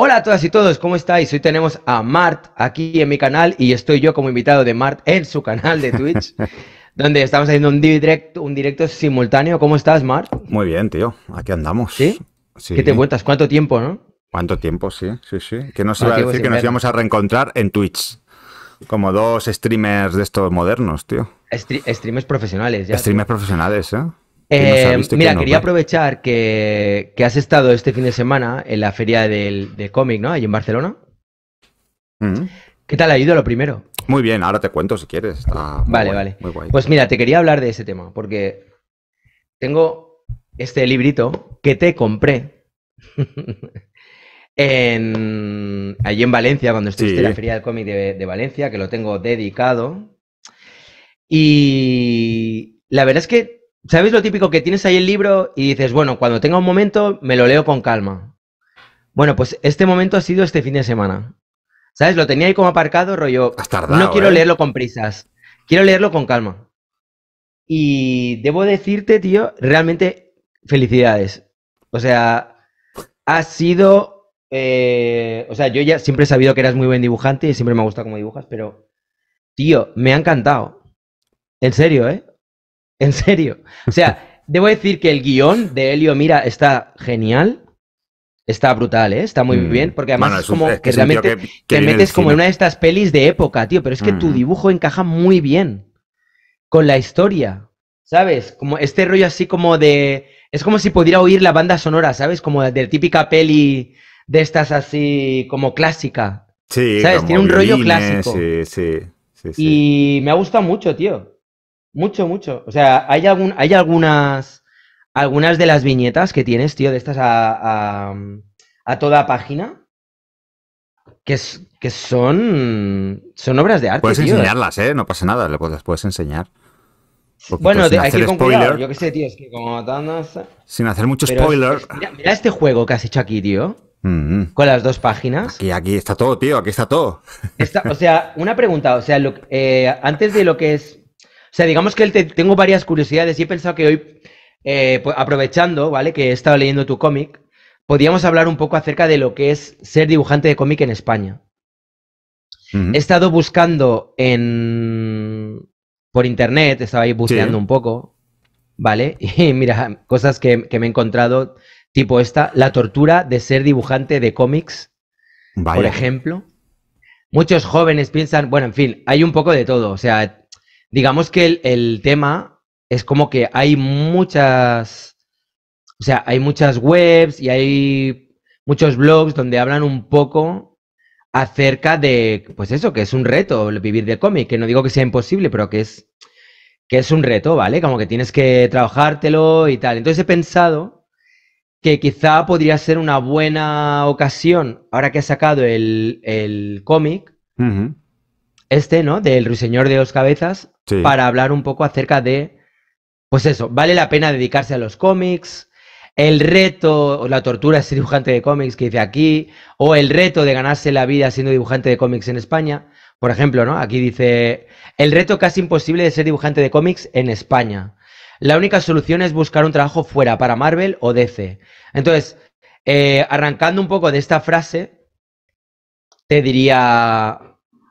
Hola a todas y todos, ¿cómo estáis? Hoy tenemos a Mart aquí en mi canal y estoy yo como invitado de Mart en su canal de Twitch, donde estamos haciendo un directo, un directo simultáneo. ¿Cómo estás, Mart? Muy bien, tío. Aquí andamos. ¿Sí? qué te cuentas? ¿Cuánto tiempo, no? ¿Cuánto tiempo? Sí, sí, sí. Que nos iba a decir que nos íbamos a reencontrar en Twitch. Como dos streamers de estos modernos, tío. streamers profesionales, ya. Streamers profesionales, ¿eh? Eh, mira, quería aprovechar que, has estado este fin de semana en la feria del, cómic, ¿no? Allí en Barcelona. Mm. ¿Qué tal ha ido lo primero? Muy bien, ahora te cuento si quieres. vale, vale. Pues mira, te quería hablar de ese tema, porque tengo este librito que te compré en, allí en Valencia, cuando estuviste en la Feria del Cómic de Valencia, que lo tengo dedicado. Y la verdad es que ¿Sabes lo típico que tienes ahí el libro y dices, bueno, cuando tenga un momento me lo leo con calma? Bueno, pues este momento ha sido este fin de semana. ¿Sabes? Lo tenía ahí como aparcado, rollo. no quiero ¿eh? leerlo con prisas. Quiero leerlo con calma. Y debo decirte, tío, realmente felicidades. O sea, ha sido. Eh, o sea, yo ya siempre he sabido que eras muy buen dibujante y siempre me ha gustado cómo dibujas, pero. Tío, me ha encantado. En serio, ¿eh? En serio. O sea, debo decir que el guión de Helio Mira está genial. Está brutal, ¿eh? Está muy mm. bien, porque además es como que, realmente te metes como en una de estas pelis de época, tío, pero es que tu mm. dibujo encaja muy bien con la historia, ¿sabes? Como este rollo así como de... Es como si pudiera oír la banda sonora, ¿sabes? Como de, típica peli de estas así como clásica. Sí, ¿sabes? Tiene un rollo clásico. sí, sí, sí. Y me ha gustado mucho, tío. Mucho, mucho. O sea, hay, algún, hay algunas, algunas de las viñetas que tienes, tío, de estas a, toda página, que, es, que son, son obras de arte. Puedes enseñarlas, ¿eh? No pasa nada, las puedes enseñar. bueno, pues, hay que ir Yo qué sé, tío, es que como Sin hacer mucho spoilers. spoiler. mira, este juego que has hecho aquí, tío. Mm-hmm. Con las dos páginas. y aquí está todo, tío, aquí está todo. Está, o sea, una pregunta, o sea, eh, antes de lo que es o sea, digamos que tengo varias curiosidades y he pensado que hoy, eh, pues, aprovechando, ¿vale? Que he estado leyendo tu cómic, podríamos hablar un poco acerca de lo que es ser dibujante de cómic en España. He estado buscando en por internet, estaba ahí buscando un poco, ¿vale? Y mira, cosas que, me he encontrado, tipo esta, la tortura de ser dibujante de cómics, por ejemplo. Muchos jóvenes piensan, bueno, en fin, hay un poco de todo, o sea, digamos que el, tema es como que hay muchas, o sea, hay muchas webs y hay muchos blogs donde hablan un poco acerca de, pues eso, que es un reto vivir de cómic, que no digo que sea imposible, pero que es, que es un reto, ¿vale? Como que tienes que trabajártelo y tal. Entonces he pensado que quizá podría ser una buena ocasión, ahora que he sacado el, el cómic, este, ¿no? Del Ruiseñor de dos Cabezas, para hablar un poco acerca de, pues eso, vale la pena dedicarse a los cómics, el reto, o la tortura de ser dibujante de cómics que dice aquí, o el reto de ganarse la vida siendo dibujante de cómics en España. Por ejemplo, ¿no? Aquí dice, el reto casi imposible de ser dibujante de cómics en España. La única solución es buscar un trabajo fuera para Marvel o DC. Entonces, eh, arrancando un poco de esta frase, te diría,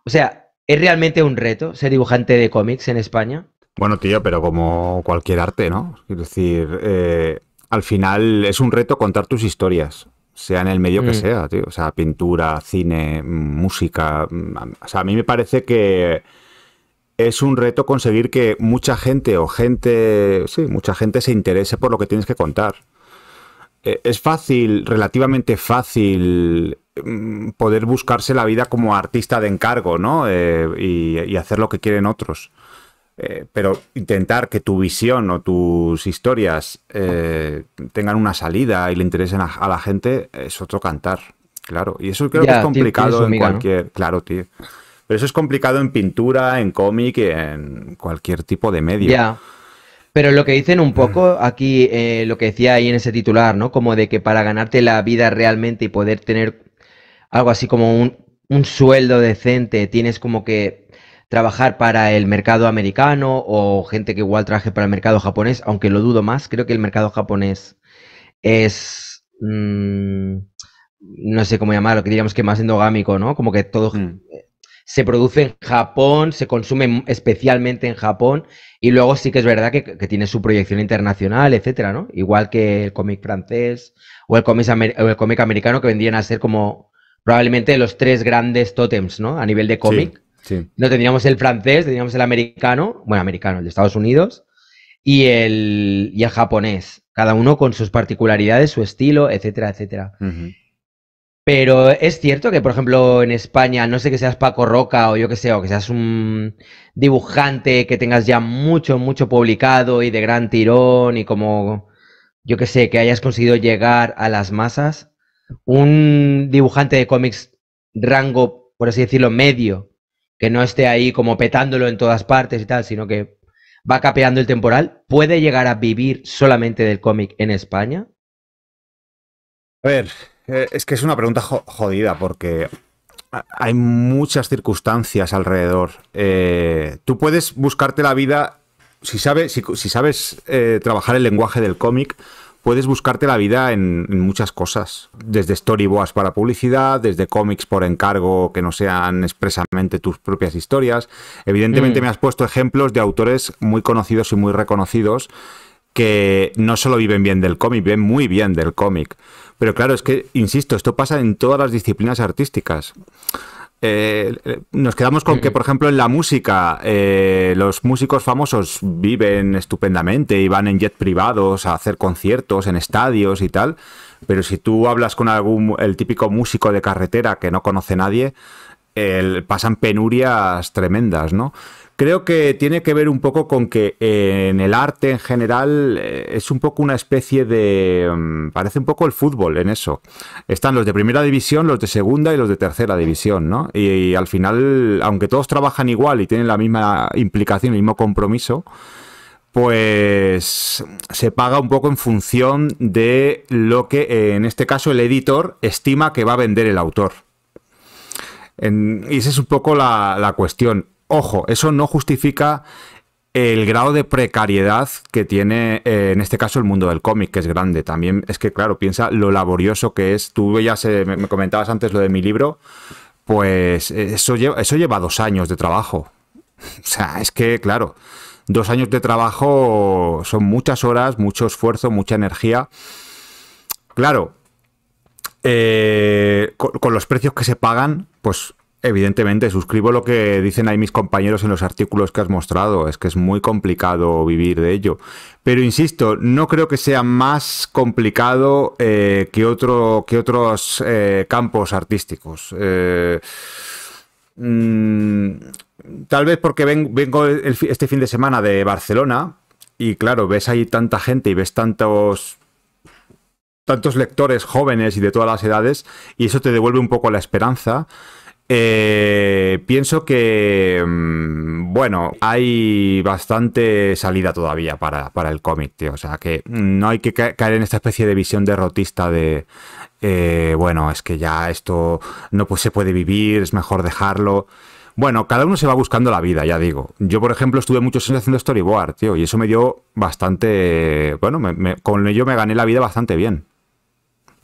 o sea, ¿Es realmente un reto ser dibujante de cómics en España? Bueno, tío, pero como cualquier arte, ¿no? Es decir, eh, al final es un reto contar tus historias, sea en el medio que mm. sea, tío. O sea, pintura, cine, música. Mm, o sea, a mí me parece que es un reto conseguir que mucha gente o gente, sí, mucha gente se interese por lo que tienes que contar. Eh, es fácil, relativamente fácil mm, poder buscarse la vida como artista de encargo, ¿no? Eh, y, hacer lo que quieren otros. Eh, pero intentar que tu visión o tus historias tengan una salida y le interesen a, la gente es otro cantar, claro. Y eso creo que es complicado en cualquier... Claro, tío. Pero eso es complicado en pintura, en cómic, en cualquier tipo de medio. Pero lo que dicen un poco mm. aquí, eh, lo que decía ahí en ese titular, ¿no? Como de que para ganarte la vida realmente y poder tener algo así como un, sueldo decente, tienes como que trabajar para el mercado americano o gente que igual traje para el mercado japonés, aunque lo dudo más, creo que el mercado japonés es... Mm, no sé cómo llamarlo, que diríamos que más endogámico, ¿no? Como que todo... Mm se produce en Japón, se consume especialmente en Japón y luego sí que es verdad que, tiene su proyección internacional, etcétera, ¿no? Igual que el cómic francés o el cómic, el cómic americano que vendrían a ser como probablemente los tres grandes tótems, ¿no? A nivel de cómic. Sí, No tendríamos el francés, tendríamos el americano, bueno, americano, el de Estados Unidos y el, el japonés, cada uno con sus particularidades, su estilo, etcétera, etcétera. Pero es cierto que, por ejemplo, en España, no sé que seas Paco Roca o yo que sé, o que seas un dibujante que tengas ya mucho, mucho publicado y de gran tirón y como, yo que sé, que hayas conseguido llegar a las masas, un dibujante de cómics rango, por así decirlo, medio, que no esté ahí como petándolo en todas partes y tal, sino que va capeando el temporal, ¿puede llegar a vivir solamente del cómic en España? A ver, eh, es que es una pregunta jodida porque hay muchas circunstancias alrededor. Eh, tú puedes buscarte la vida, si sabes, eh, trabajar el lenguaje del cómic, puedes buscarte la vida en, muchas cosas. Desde storyboards para publicidad, desde cómics por encargo que no sean expresamente tus propias historias. Evidentemente mm. me has puesto ejemplos de autores muy conocidos y muy reconocidos que no solo viven bien del cómic, viven muy bien del cómic. Pero claro, es que, insisto, esto pasa en todas las disciplinas artísticas. Eh, eh, nos quedamos con que, mm. por ejemplo, en la música, eh, los músicos famosos viven estupendamente y van en jet privados a hacer conciertos en estadios y tal. Pero si tú hablas con algún el típico músico de carretera que no conoce nadie, pasan penurias tremendas, ¿no? creo que tiene que ver un poco con que eh, en el arte en general eh, es un poco una especie de... Mm, parece un poco el fútbol en eso. Están los de primera división, los de segunda y los de tercera división, ¿no? Y, al final, aunque todos trabajan igual y tienen la misma implicación, el mismo compromiso, pues se paga un poco en función de lo que eh, en este caso el editor estima que va a vender el autor. y esa es un poco la, la cuestión. Ojo, eso no justifica el grado de precariedad que tiene eh, en este caso el mundo del cómic, que es grande. También es que, claro, piensa lo laborioso que es. Tú ya eh, me comentabas antes lo de mi libro, pues eh, eso lleva, dos años de trabajo. O sea, es que, claro, dos años de trabajo son muchas horas, mucho esfuerzo, mucha energía. Claro, con los precios que se pagan, pues Evidentemente, suscribo lo que dicen ahí mis compañeros en los artículos que has mostrado, es que es muy complicado vivir de ello. Pero insisto, no creo que sea más complicado eh, que, otro, que otros eh, campos artísticos. Eh, mm, tal vez porque vengo este fin de semana de Barcelona y claro, ves ahí tanta gente y ves tantos tantos lectores jóvenes y de todas las edades y eso te devuelve un poco la esperanza eh, pienso que, mm, bueno, hay bastante salida todavía para, el cómic, tío. O sea, que no hay que caer en esta especie de visión derrotista de, eh, bueno, es que ya esto no pues, se puede vivir, es mejor dejarlo. Bueno, cada uno se va buscando la vida, ya digo. Yo, por ejemplo, estuve muchos años haciendo storyboard, tío, y eso me dio bastante. Bueno, con ello me gané la vida bastante bien.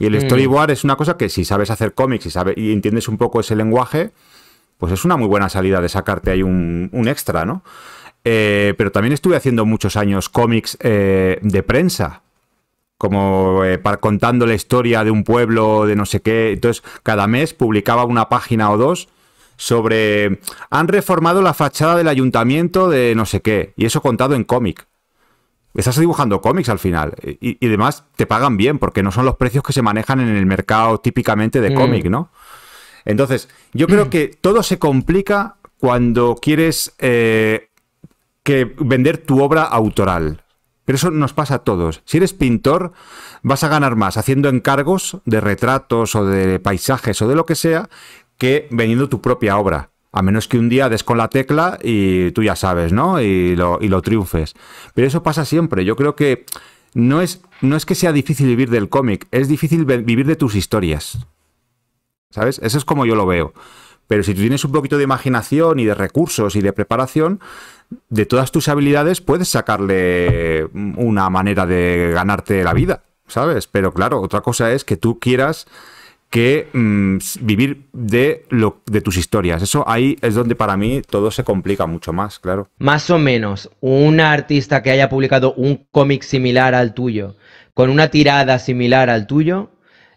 Y el mm. storyboard es una cosa que si sabes hacer cómics y, sabes, y entiendes un poco ese lenguaje, pues es una muy buena salida de sacarte ahí un, extra, ¿no? Eh, pero también estuve haciendo muchos años cómics eh, de prensa, como eh, para, contando la historia de un pueblo, de no sé qué. Entonces, cada mes publicaba una página o dos sobre han reformado la fachada del ayuntamiento de no sé qué, y eso contado en cómic estás dibujando cómics al final. Y, demás te pagan bien, porque no son los precios que se manejan en el mercado típicamente de mm. cómic, ¿no? Entonces, yo creo mm. que todo se complica cuando quieres eh, que vender tu obra autoral. Pero eso nos pasa a todos. Si eres pintor, vas a ganar más haciendo encargos de retratos o de paisajes o de lo que sea que vendiendo tu propia obra. A menos que un día des con la tecla y tú ya sabes, ¿no? Y lo, triunfes. Pero eso pasa siempre. Yo creo que no es, no es que sea difícil vivir del cómic, es difícil vivir de tus historias. ¿Sabes? Eso es como yo lo veo. Pero si tú tienes un poquito de imaginación y de recursos y de preparación, de todas tus habilidades puedes sacarle una manera de ganarte la vida, ¿sabes? Pero claro, otra cosa es que tú quieras que mm, vivir de, lo, de tus historias. Eso ahí es donde para mí todo se complica mucho más, claro. Más o menos, un artista que haya publicado un cómic similar al tuyo, con una tirada similar al tuyo,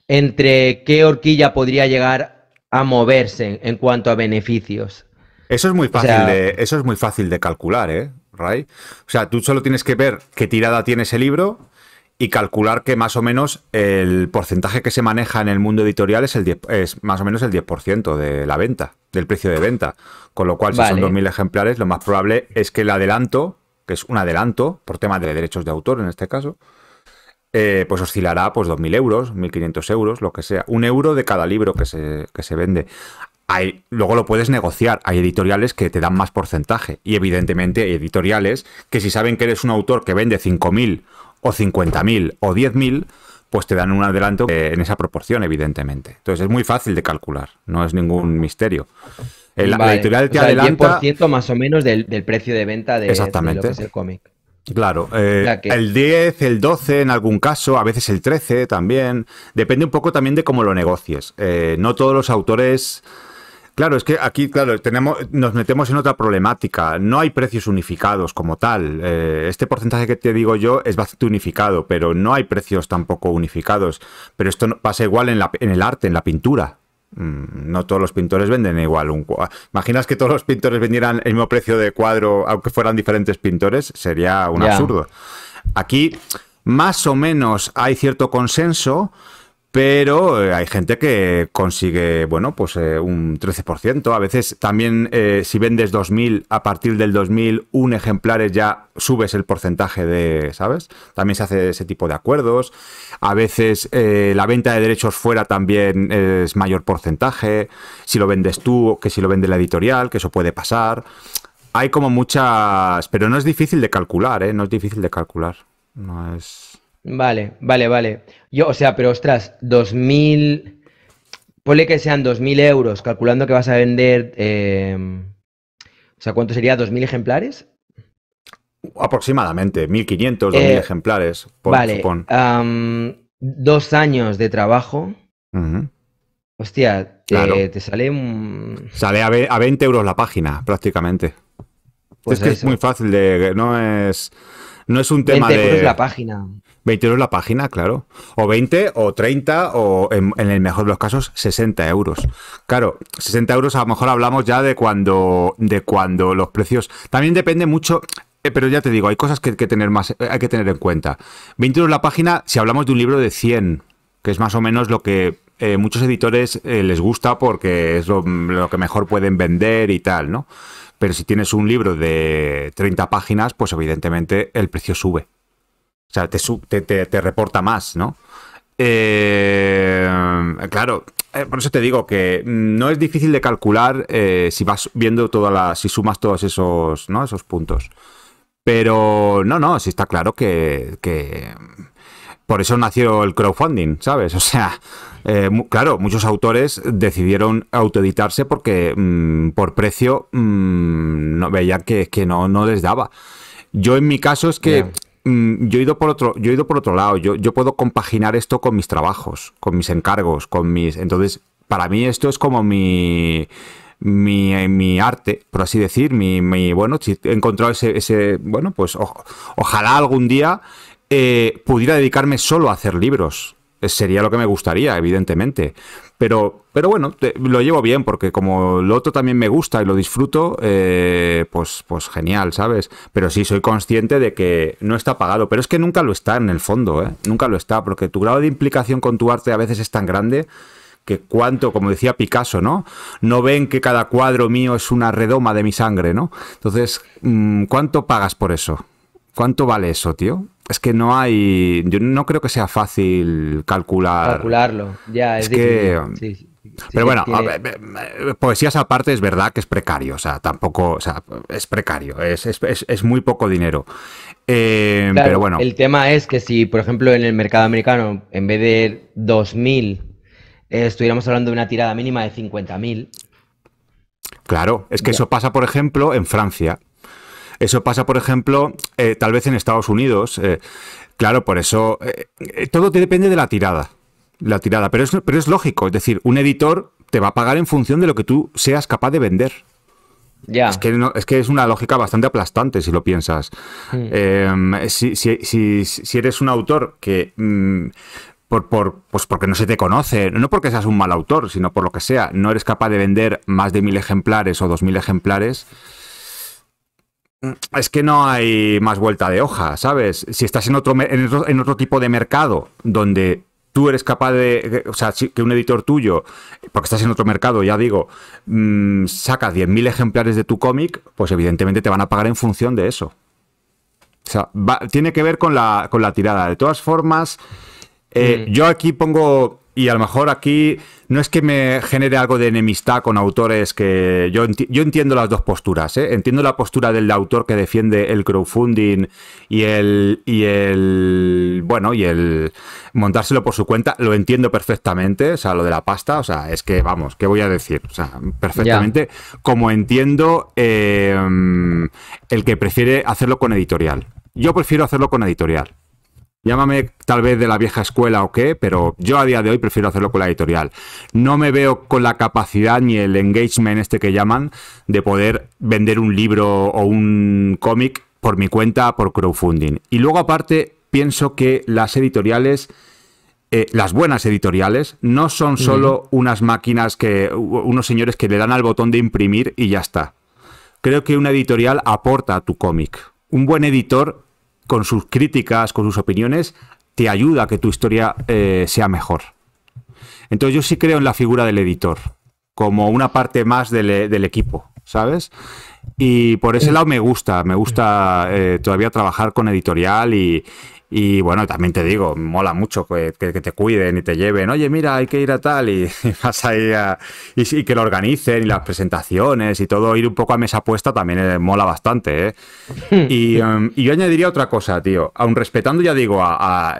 ¿entre qué horquilla podría llegar a moverse en cuanto a beneficios? Eso es muy fácil, de, eso es muy fácil de calcular, ¿eh? O sea, tú solo tienes que ver qué tirada tiene ese libro y calcular que más o menos el porcentaje que se maneja en el mundo editorial es, el es más o menos el 10% de la venta, del precio de venta. Con lo cual, si son 2.000 ejemplares, lo más probable es que el adelanto, que es un adelanto por tema de derechos de autor en este caso, eh, pues oscilará pues 2.000 euros, 1.500 euros, lo que sea. Un euro de cada libro que se, que se vende. Hay, luego lo puedes negociar. Hay editoriales que te dan más porcentaje. Y evidentemente hay editoriales que si saben que eres un autor que vende 5.000 o 50.000 o 10.000, pues te dan un adelanto en esa proporción, evidentemente. Entonces es muy fácil de calcular, no es ningún misterio. El, La editorial te adelanta. El 10% más o menos del, precio de venta de, Exactamente. lo que es el cómic. Claro, eh, el 10, el 12 en algún caso, a veces el 13 también. Depende un poco también de cómo lo negocies. Eh, no todos los autores Claro, es que aquí, claro, tenemos, nos metemos en otra problemática. No hay precios unificados como tal. Eh, este porcentaje que te digo yo es bastante unificado, pero no hay precios tampoco unificados. Pero esto pasa igual en, el arte, en la pintura. Mm, no todos los pintores venden igual un cuadro. Imaginas que todos los pintores vendieran el mismo precio de cuadro, aunque fueran diferentes pintores, sería un absurdo. Aquí, más o menos, hay cierto consenso, pero eh, hay gente que consigue, bueno, pues eh, un 13%. A veces también eh, si vendes 2.000, a partir del 2.000 un ejemplar ya subes el porcentaje de, ¿sabes? También se hace ese tipo de acuerdos. A veces la venta de derechos fuera también es mayor porcentaje. Si lo vendes tú, que si lo vende la editorial, que eso puede pasar. Hay como muchas... Pero no es difícil de calcular, ¿eh? No es difícil de calcular. No es... Vale, vale, vale. Yo, o sea, pero ostras, 2.000... Ponle que sean dos mil euros, calculando que vas a vender... Em, o sea, ¿cuánto sería? mil ejemplares? Aproximadamente, 1.500, 2.000 mil eh, ejemplares. vale. dos años de trabajo. Hostia, te, sale un... Sale a, 20 euros la página, prácticamente. Pues es que es muy fácil de... No es, no es un tema 20 euros de... la página. 20 euros la página, claro. O 20 o 30 o en, el mejor de los casos 60 euros. Claro, 60 euros a lo mejor hablamos ya de cuando, de cuando los precios... También depende mucho... Eh, pero ya te digo, hay cosas que, hay que tener más, eh, hay que tener en cuenta. 20 euros la página si hablamos de un libro de 100, que es más o menos lo que eh, muchos editores les gusta porque es lo, lo que mejor pueden vender y tal, ¿no? Pero si tienes un libro de 30 páginas, pues evidentemente el precio sube. O sea, te, te, reporta más, ¿no? Eh, claro, eh, por eso te digo que no es difícil de calcular eh, si vas viendo todas las, si sumas todos esos, esos puntos. Pero no, no, sí está claro que, por eso nació el crowdfunding, ¿sabes? O sea, claro, muchos autores decidieron autoeditarse porque mm, por precio mm, no, veían que, que no, no les daba. Yo en mi caso es que Mm, yo he ido por otro, yo he ido por otro lado. Yo, puedo compaginar esto con mis trabajos, con mis encargos, con mis. Entonces, para mí esto es como mi. Mi, eh, arte, por así decir, mi, mi bueno, he encontrado ese, bueno, pues ojalá algún día eh, pudiera dedicarme solo a hacer libros, sería lo que me gustaría, evidentemente. Pero, pero bueno, lo llevo bien porque como lo otro también me gusta y lo disfruto, eh, pues, pues genial, ¿sabes? Pero sí, soy consciente de que no está pagado, pero es que nunca lo está en el fondo, ¿eh? Nunca lo está, porque tu grado de implicación con tu arte a veces es tan grande que cuánto, como decía Picasso, ¿no? No ven que cada cuadro mío es una redoma de mi sangre, ¿no? Entonces, mm, ¿cuánto pagas por eso? ¿Cuánto vale eso, tío? es que no hay. Yo no creo que sea fácil calcular. Calcularlo, ya, es, difícil. pero bueno, poesía poesías aparte es verdad que es precario, o sea, tampoco, o sea, es precario, es, muy poco dinero. Eh, pero bueno. El tema es que si, por ejemplo, en el mercado americano, en vez de 2.000, eh, estuviéramos hablando de una tirada mínima de 50.000. Claro, es que eso pasa, por ejemplo, en Francia. Eso pasa, por ejemplo, eh, tal vez en Estados Unidos. Eh, claro, por eso eh, todo te depende de la tirada. La tirada, pero es, pero es lógico. Es decir, un editor te va a pagar en función de lo que tú seas capaz de vender. ya Es, que es, que es una lógica bastante aplastante si lo piensas. Hmm. Em, si, si, eres un autor que... Mm, por, por, pues porque no se te conoce, no porque seas un mal autor, sino por lo que sea, no eres capaz de vender más de mil ejemplares o dos mil ejemplares, Mm, es que no hay más vuelta de hoja, ¿sabes? Si estás en otro, en otro, tipo de mercado donde tú eres capaz de, eh, o sea, que un editor tuyo, porque estás en otro mercado, ya digo, mm, saca saca 10.000 ejemplares de tu cómic, pues evidentemente te van a pagar en función de eso. O sea, tiene que ver con la, tirada. De todas formas, eh, mm. yo aquí pongo y a lo mejor aquí no es que me genere algo de enemistad con autores que yo, yo entiendo las dos posturas. ¿eh? Entiendo la postura del autor que defiende el crowdfunding y el, y el, bueno, y el montárselo por su cuenta. Lo entiendo perfectamente, o sea, lo de la pasta, o sea, es que, vamos, ¿qué voy a decir? O sea, perfectamente, como entiendo eh, el que prefiere hacerlo con editorial. Yo prefiero hacerlo con editorial. Llámame tal vez de la vieja escuela o qué, pero yo a día de hoy prefiero hacerlo con la editorial. No me veo con la capacidad ni el engagement este que llaman de poder vender un libro o un cómic por mi cuenta, por crowdfunding. Y luego aparte, pienso que las editoriales... Eh, las buenas editoriales no son solo unas máquinas que unos señores que le dan al botón de imprimir y ya está. Creo que una editorial aporta a tu cómic. Un buen editor con sus críticas, con sus opiniones, te ayuda a que tu historia eh, sea mejor. Entonces yo sí creo en la figura del editor, como una parte más del, eh, equipo, ¿sabes? Y por ese lado me gusta, me gusta eh, todavía trabajar con editorial y, y bueno, también te digo, mola mucho que, te cuiden y te lleven. Oye, mira, hay que ir a tal y, vas ahí a, y, que lo organicen y las mm. presentaciones y todo, ir un poco a mesa puesta también eh, mola bastante. Eh. Mm. Em, y, yo añadiría otra cosa, tío. Aun respetando, ya digo,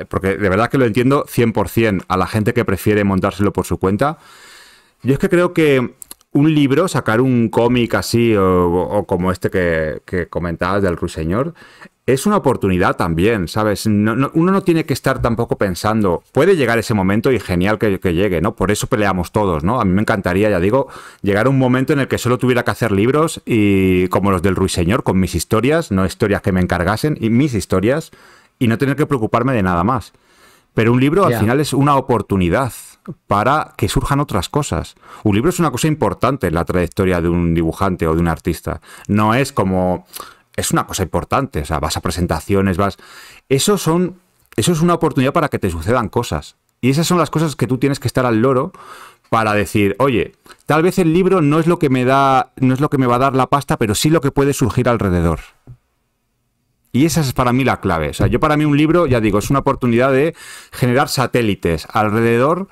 porque de verdad que lo entiendo 100% a la gente que prefiere montárselo por su cuenta. Yo es que creo que un libro, sacar un cómic así o, como este que, que comentabas del Ruiseñor, es una oportunidad también, ¿sabes? uno no tiene que estar tampoco pensando, puede llegar ese momento y genial que, llegue, ¿no? Por eso peleamos todos, ¿no? A mí me encantaría, ya digo, llegar a un momento en el que solo tuviera que hacer libros y como los del Ruiseñor, con mis historias, no historias que me encargasen, y mis historias, y no tener que preocuparme de nada más. Pero un libro al final es una oportunidad para que surjan otras cosas. Un libro es una cosa importante en la trayectoria de un dibujante o de un artista. No es como es una cosa importante. O sea, vas a presentaciones, vas. Eso son. Eso es una oportunidad para que te sucedan cosas. Y esas son las cosas que tú tienes que estar al loro para decir, oye, tal vez el libro no es lo que me da, no es lo que me va a dar la pasta, pero sí lo que puede surgir alrededor. Y esa es para mí la clave. O sea, yo para mí un libro, ya digo, es una oportunidad de generar satélites alrededor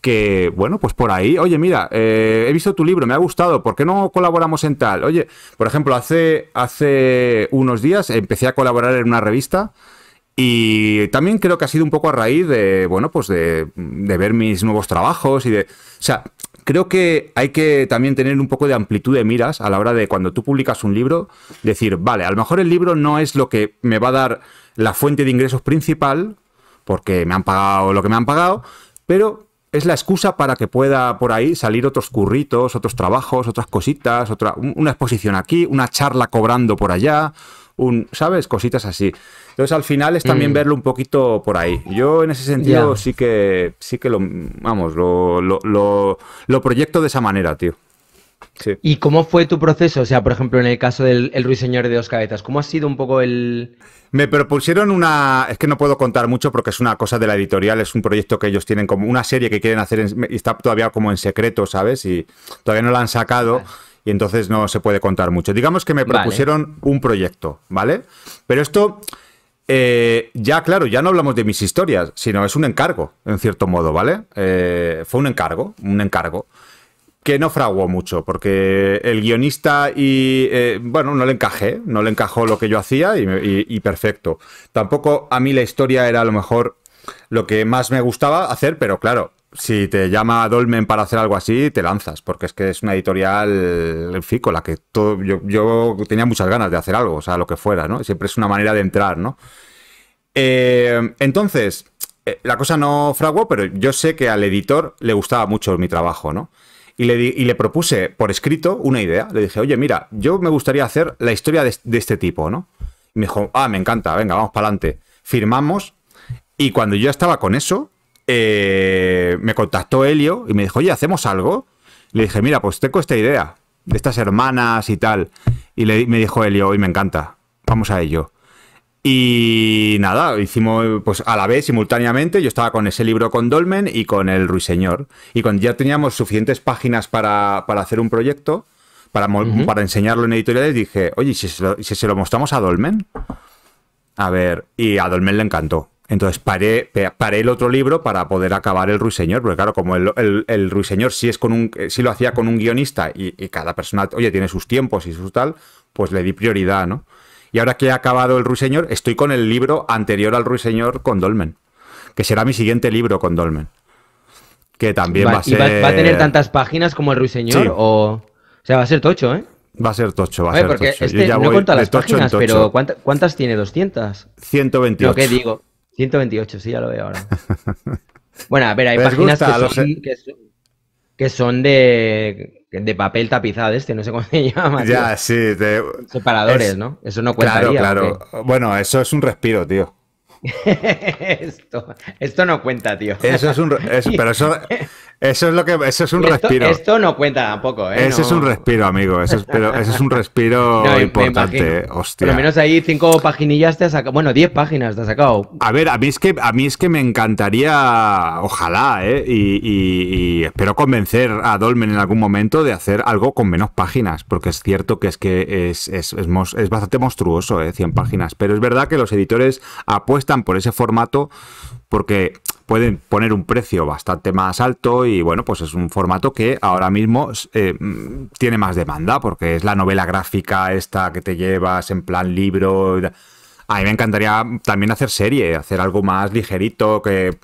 que, bueno, pues por ahí, oye, mira, eh, he visto tu libro, me ha gustado, ¿por qué no colaboramos en tal? Oye, por ejemplo, hace, hace unos días empecé a colaborar en una revista. Y también creo que ha sido un poco a raíz de, bueno, pues de, de ver mis nuevos trabajos y de... O sea, creo que hay que también tener un poco de amplitud de miras a la hora de cuando tú publicas un libro, decir, vale, a lo mejor el libro no es lo que me va a dar la fuente de ingresos principal, porque me han pagado lo que me han pagado, pero es la excusa para que pueda por ahí salir otros curritos, otros trabajos, otras cositas, otra, una exposición aquí, una charla cobrando por allá, un, ¿sabes? Cositas así. Entonces al final es también mm. verlo un poquito por ahí. Yo en ese sentido sí que, sí que lo, vamos, lo, lo proyecto de esa manera, tío. ¿Y cómo fue tu proceso? O sea, por ejemplo, en el caso del Ruiseñor de dos cabezas, ¿cómo ha sido un poco el...? Me propusieron una... Es que no puedo contar mucho porque es una cosa de la editorial, es un proyecto que ellos tienen como una serie que quieren hacer y está todavía como en secreto, ¿sabes? Y todavía no la han sacado. Y entonces no se puede contar mucho. Digamos que me propusieron un proyecto, ¿vale? Pero esto, eh, ya, claro, ya no hablamos de mis historias, sino es un encargo, en cierto modo, ¿vale? Eh, fue un encargo, un encargo que no fraguó mucho, porque el guionista y, eh, bueno, no le encajé, no le encajó lo que yo hacía y, perfecto. Tampoco a mí la historia era a lo mejor lo que más me gustaba hacer, pero claro, si te llama Dolmen para hacer algo así, te lanzas, porque es que es una editorial, en fin, con la que todo, yo, tenía muchas ganas de hacer algo, o sea, lo que fuera, ¿no? Siempre es una manera de entrar, ¿no? Eh, entonces, eh, la cosa no fraguó, pero yo sé que al editor le gustaba mucho mi trabajo, ¿no? y le, propuse por escrito una idea. Le dije, oye, mira, yo me gustaría hacer la historia de, este tipo, ¿no? Y me dijo, ah, me encanta, venga, vamos para adelante. Firmamos y cuando yo estaba con eso, eh, me contactó Helio y me dijo, oye, ¿hacemos algo? Le dije, mira, pues tengo esta idea de estas hermanas y tal. Y le, me dijo Helio, y me encanta, vamos a ello. Y nada, hicimos pues a la vez, simultáneamente, yo estaba con ese libro con Dolmen y con el Ruiseñor. Y cuando ya teníamos suficientes páginas para, hacer un proyecto, para, para enseñarlo en editoriales, dije, oye, si se, lo, si se lo mostramos a Dolmen? A ver, y a Dolmen le encantó. Entonces paré, paré, el otro libro para poder acabar el Ruiseñor, porque claro, como el, Ruiseñor sí, es con un, eh, lo hacía con un guionista y, y, cada persona, oye, tiene sus tiempos y su tal, pues le di prioridad, ¿no? Y ahora que he acabado el Ruiseñor, estoy con el libro anterior al Ruiseñor con Dolmen, que será mi siguiente libro con Dolmen. Que también va, a ser. Va, va, a tener tantas páginas como el Ruiseñor? O... o sea, va a ser tocho, ¿eh? Va a ser tocho, va a ser tocho. Este, ya no las páginas, pero ¿cuántas, tiene? ¿200? 128. Lo ¿qué digo. 128, sí, ya lo veo ahora. bueno, a ver, hay páginas que, e- que son que son de, de papel tapizado este, no sé cómo se llama. Ya, sí. De, Separadores, ¿no? Eso no cuenta. Claro, claro. Bueno, eso es un respiro, tío. esto, esto no cuenta, tío. Eso es un... pero eso, eso es lo que, eso es un respiro. Esto no cuenta tampoco, ¿eh? Ese es un respiro, amigo. Eso es, pero, es un respiro importante. Eh, hostia. Por lo menos ahí cinco paginillas te has sacado. Bueno, diez páginas te has sacado. A ver, a mí es que, a mí es que me encantaría, ojalá, ¿eh? Y, espero convencer a Dolmen en algún momento de hacer algo con menos páginas, porque es cierto que es que es, bastante monstruoso, ¿eh? 100 páginas. Pero es verdad que los editores apuestan por ese formato porque pueden poner un precio bastante más alto y bueno, pues es un formato que ahora mismo eh, tiene más demanda porque es la novela gráfica esta que te llevas en plan libro. A mí me encantaría también hacer serie, hacer algo más ligerito que...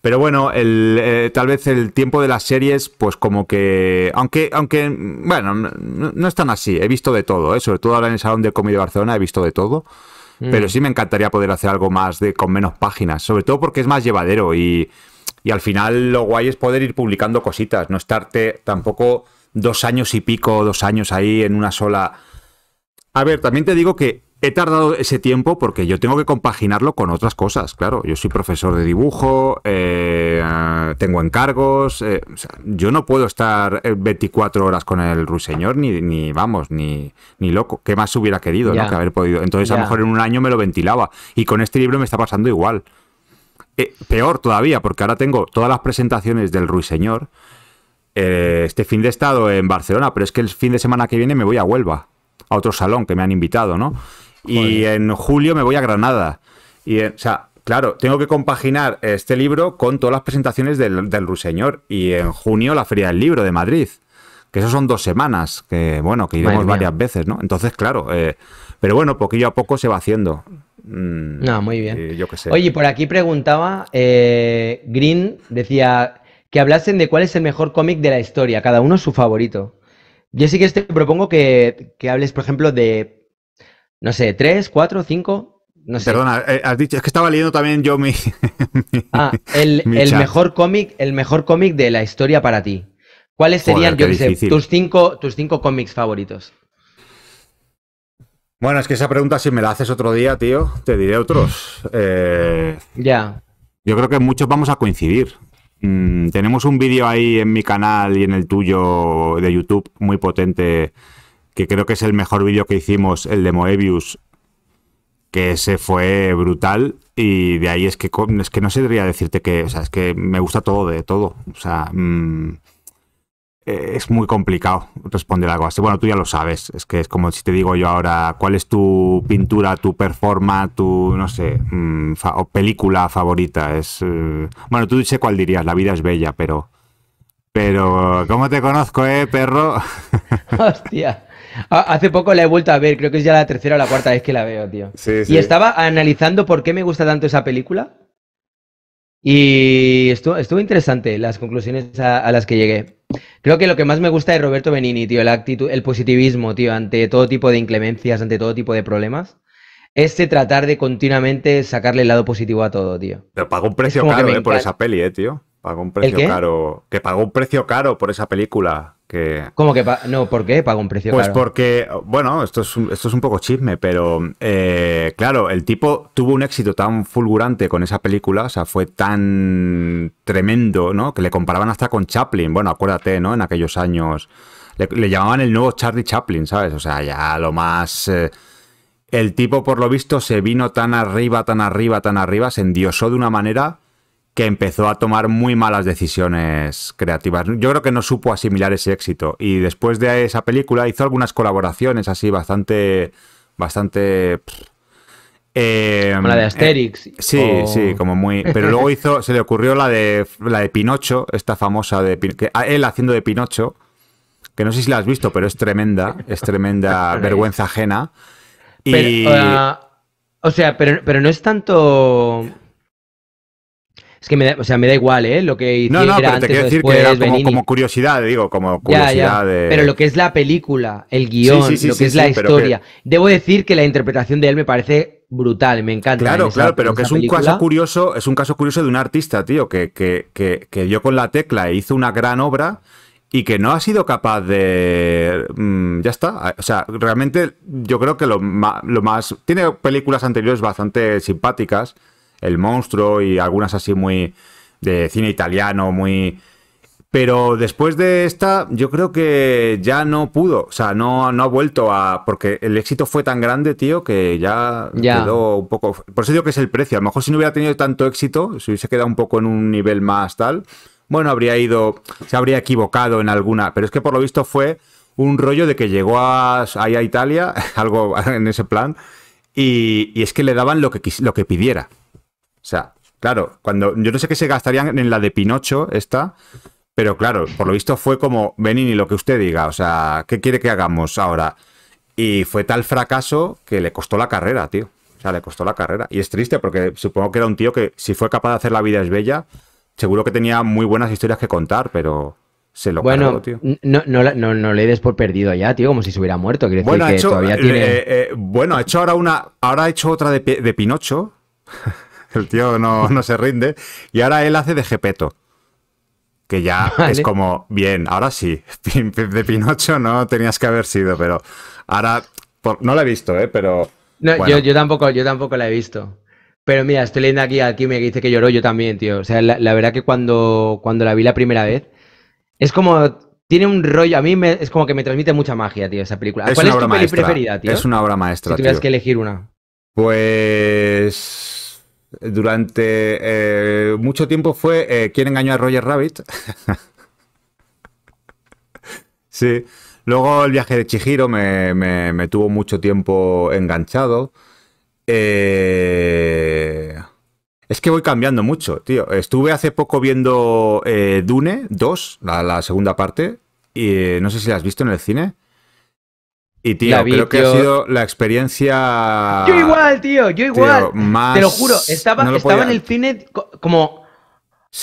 Pero bueno, el, eh, tal vez el tiempo de las series, pues como que. Aunque, aunque bueno, no, no es tan así. He visto de todo, eso ¿eh? sobre todo ahora en el Salón de Comedia Barcelona, he visto de todo. Mm. Pero sí me encantaría poder hacer algo más de, con menos páginas, sobre todo porque es más llevadero y, y al final lo guay es poder ir publicando cositas, no estarte tampoco dos años y pico, dos años ahí en una sola... A ver, también te digo que he tardado ese tiempo porque yo tengo que compaginarlo con otras cosas, claro. Yo soy profesor de dibujo, eh, tengo encargos, eh, yo no puedo estar 24 eh, horas con el ruiseñor ni, vamos, ni, ni loco. ¿Qué más hubiera querido que haber podido? Entonces a lo mejor en un año me lo ventilaba y con este libro me está pasando igual. peor todavía, porque ahora tengo todas las presentaciones del ruiseñor. este fin de estado en Barcelona, pero es que el fin de semana que viene me voy a Huelva, a otro salón que me han invitado, ¿no? Y en julio me voy a Granada. Y, eh, o sea, claro, tengo que compaginar este libro con todas las presentaciones del, del Ruseñor. Y en junio la Feria del Libro de Madrid. Que eso son dos semanas, que bueno, que iremos varias veces, ¿no? Entonces, claro, eh, pero bueno, poquillo a poco se va haciendo. Mm, no, muy bien. Oye, por aquí preguntaba, eh, Green decía que hablasen de cuál es el mejor cómic de la historia, cada uno su favorito. Yo sí que te propongo que hables, por ejemplo, de no sé, tres, cuatro, cinco, no sé. Perdona, eh, has dicho, es que estaba leyendo también yo mi. ah, el, mejor cómic, el mejor cómic de la historia para ti. ¿Cuáles serían, tus cinco, tus cinco cómics favoritos? Bueno, es que esa pregunta, si me la haces otro día, tío, te diré otros. Eh, ya. Yo creo que muchos vamos a coincidir. Mm, tenemos un vídeo ahí en mi canal y en el tuyo de YouTube muy potente que creo que es el mejor vídeo que hicimos, el de Moebius, que ese fue brutal y de ahí es que, es que no decirte que, o sea, es que me gusta todo de todo, o sea, mm, eh, es muy complicado responder algo así. Bueno, tú ya lo sabes, es que es como si te digo yo ahora, ¿cuál es tu pintura, tu performa, tu, no sé, mm, o película favorita? Es, eh, bueno, tú dices cuál dirías, La vida es bella, pero... Pero, ¿cómo te conozco, eh, perro? Hostia. Ah, hace poco la he vuelto a ver, creo que es ya la tercera o la cuarta vez que la veo, tío. Y estaba analizando por qué me gusta tanto esa película. Y estuvo, estuvo interesante las conclusiones a, las que llegué. Creo que lo que más me gusta de Roberto Benini, tío, la actitud, el positivismo, tío, ante todo tipo de inclemencias, ante todo tipo de problemas, es de tratar de continuamente sacarle el lado positivo a todo, tío. Pero pago un precio caro, eh, por esa peli, eh, tío. Pagó un precio caro. Que pagó un precio caro por esa película. Que... ¿Cómo que no? ¿Por qué pagó un precio pues caro? Pues porque, bueno, esto es un, esto es un poco chisme, pero eh, claro, el tipo tuvo un éxito tan fulgurante con esa película, o sea, fue tan tremendo, ¿no? Que le comparaban hasta con Chaplin. Bueno, acuérdate, ¿no? En aquellos años. Le, llamaban el nuevo Charlie Chaplin, ¿sabes? O sea, ya lo más. Eh, el tipo, por lo visto, se vino tan arriba, tan arriba, tan arriba, se endiosó de una manera que empezó a tomar muy malas decisiones creativas. Yo creo que no supo asimilar ese éxito. Y después de esa película hizo algunas colaboraciones así bastante. bastante. Em, como la de Asterix. Eh, sí, sí, como muy. Pero luego hizo. se le ocurrió la de. la de Pinocho, esta famosa de que, ah, él haciendo de Pinocho. Que no sé si la has visto, pero es tremenda. Es tremenda vergüenza ajena. o sea, pero, pero no es tanto es que me da, o sea, me da igual, ¿eh? Lo que hicieron. No, no, pero te quiero decir que era como, curiosidad, digo, como curiosidad De... Pero lo que es la película, el guión, lo que es la historia. Debo decir que la interpretación de él me parece brutal, me encanta. Claro, claro, pero que es un caso curioso, es un caso curioso de un artista, tío, que, que, dio con la tecla e hizo una gran obra y que no ha sido capaz de... Mm, ya está. O sea, realmente yo creo que lo, lo más... Tiene películas anteriores bastante simpáticas, el monstruo y algunas así muy de cine italiano, muy... Pero después de esta, yo creo que ya no pudo. O sea, no, no ha vuelto a. Porque el éxito fue tan grande, tío, que ya, quedó un poco. Por eso digo que es el precio. A lo mejor si no hubiera tenido tanto éxito, si hubiese quedado un poco en un nivel más tal, bueno, habría ido. Se habría equivocado en alguna. Pero es que por lo visto fue un rollo de que llegó a, a Italia, algo en ese plan, y, y es que le daban lo que, lo que pidiera. O sea, claro, cuando yo no sé qué se gastarían en la de Pinocho, esta, pero claro, por lo visto fue como, Benini, lo que usted diga, o sea, ¿qué quiere que hagamos ahora? Y fue tal fracaso que le costó la carrera, tío. O sea, le costó la carrera. Y es triste porque supongo que era un tío que si fue capaz de hacer La vida es bella, seguro que tenía muy buenas historias que contar, pero se lo bueno, tío. No, no, le des por perdido ya, tío, como si se hubiera muerto. bueno, decir ha que hecho, todavía eh, tiene... Eh, eh, bueno, ha hecho ahora una... Ahora ha hecho otra de, de Pinocho. El tío no, no se rinde. Y ahora él hace de Gepeto. Que ya es como, bien, ahora sí. De Pinocho no tenías que haber sido, pero ahora. no la he visto, ¿eh? Pero. yo, tampoco, yo tampoco la he visto. Pero mira, estoy leyendo aquí aquí me que dice que lloró yo también, tío. O sea, la, verdad que cuando, cuando la vi la primera vez, es como. Tiene un rollo. A mí es como que me transmite mucha magia, tío, esa película. Es ¿Cuál es tu peli preferida, tío? Es una obra maestra. tienes tuvieras que elegir una. Pues durante eh, mucho tiempo fue eh, ¿Quién engañó a Roger Rabbit? sí. Luego el viaje de Chihiro me, me, tuvo mucho tiempo enganchado. Eh, es que voy cambiando mucho, tío. Estuve hace poco viendo Dune 2, la, la segunda parte. Y no sé si la has visto en el cine. Y tío, creo que ha sido la experiencia. Yo igual, tío, yo igual. Te lo juro, estaba, estaba en el cine como.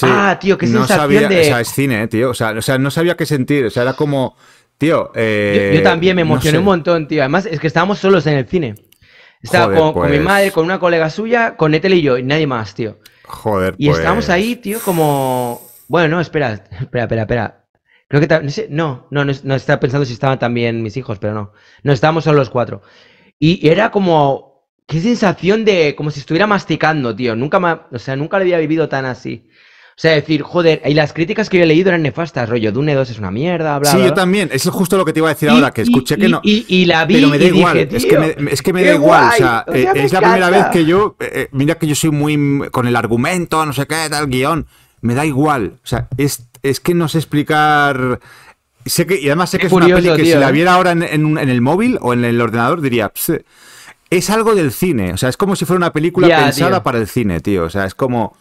ah, tío, qué sensación no sabía, de... O es cine, tío. O sea, no sabía qué sentir. O sea, era como. Tío. yo, eh, también me emocioné un montón, tío. Además, es que estábamos solos en el cine. Estaba con, mi pues. madre, con una colega suya, con Ethel y yo, y nadie más, tío. Joder, Y estábamos pues. ahí, tío, como. Bueno, no, espera, espera, espera, espera. Creo que no, no, no, estaba pensando si estaban también mis hijos, pero no. No estábamos solo los cuatro. Y era como. Qué sensación de. como si estuviera masticando, tío. Nunca o sea, nunca lo había vivido tan así. O sea, decir, joder, y las críticas que había he leído eran nefastas, rollo, Dune 2 es una mierda, bla, Sí, yo también, es justo lo que te iba a decir ahora, que escuché que no. Y, la vi. Pero me da igual, dije, es, que me, es, que me, da igual, o sea, eh, es la primera vez que yo, eh, eh, mira que yo soy muy con el argumento, no sé qué, tal, guión, me da igual, o sea, es es que no sé explicar. Sé que, y además sé que es, una peli que si la ¿eh? viera ahora en, el móvil o en el ordenador diría. es algo del cine. O sea, es como si fuera una película pensada para el cine, tío. O sea, es como.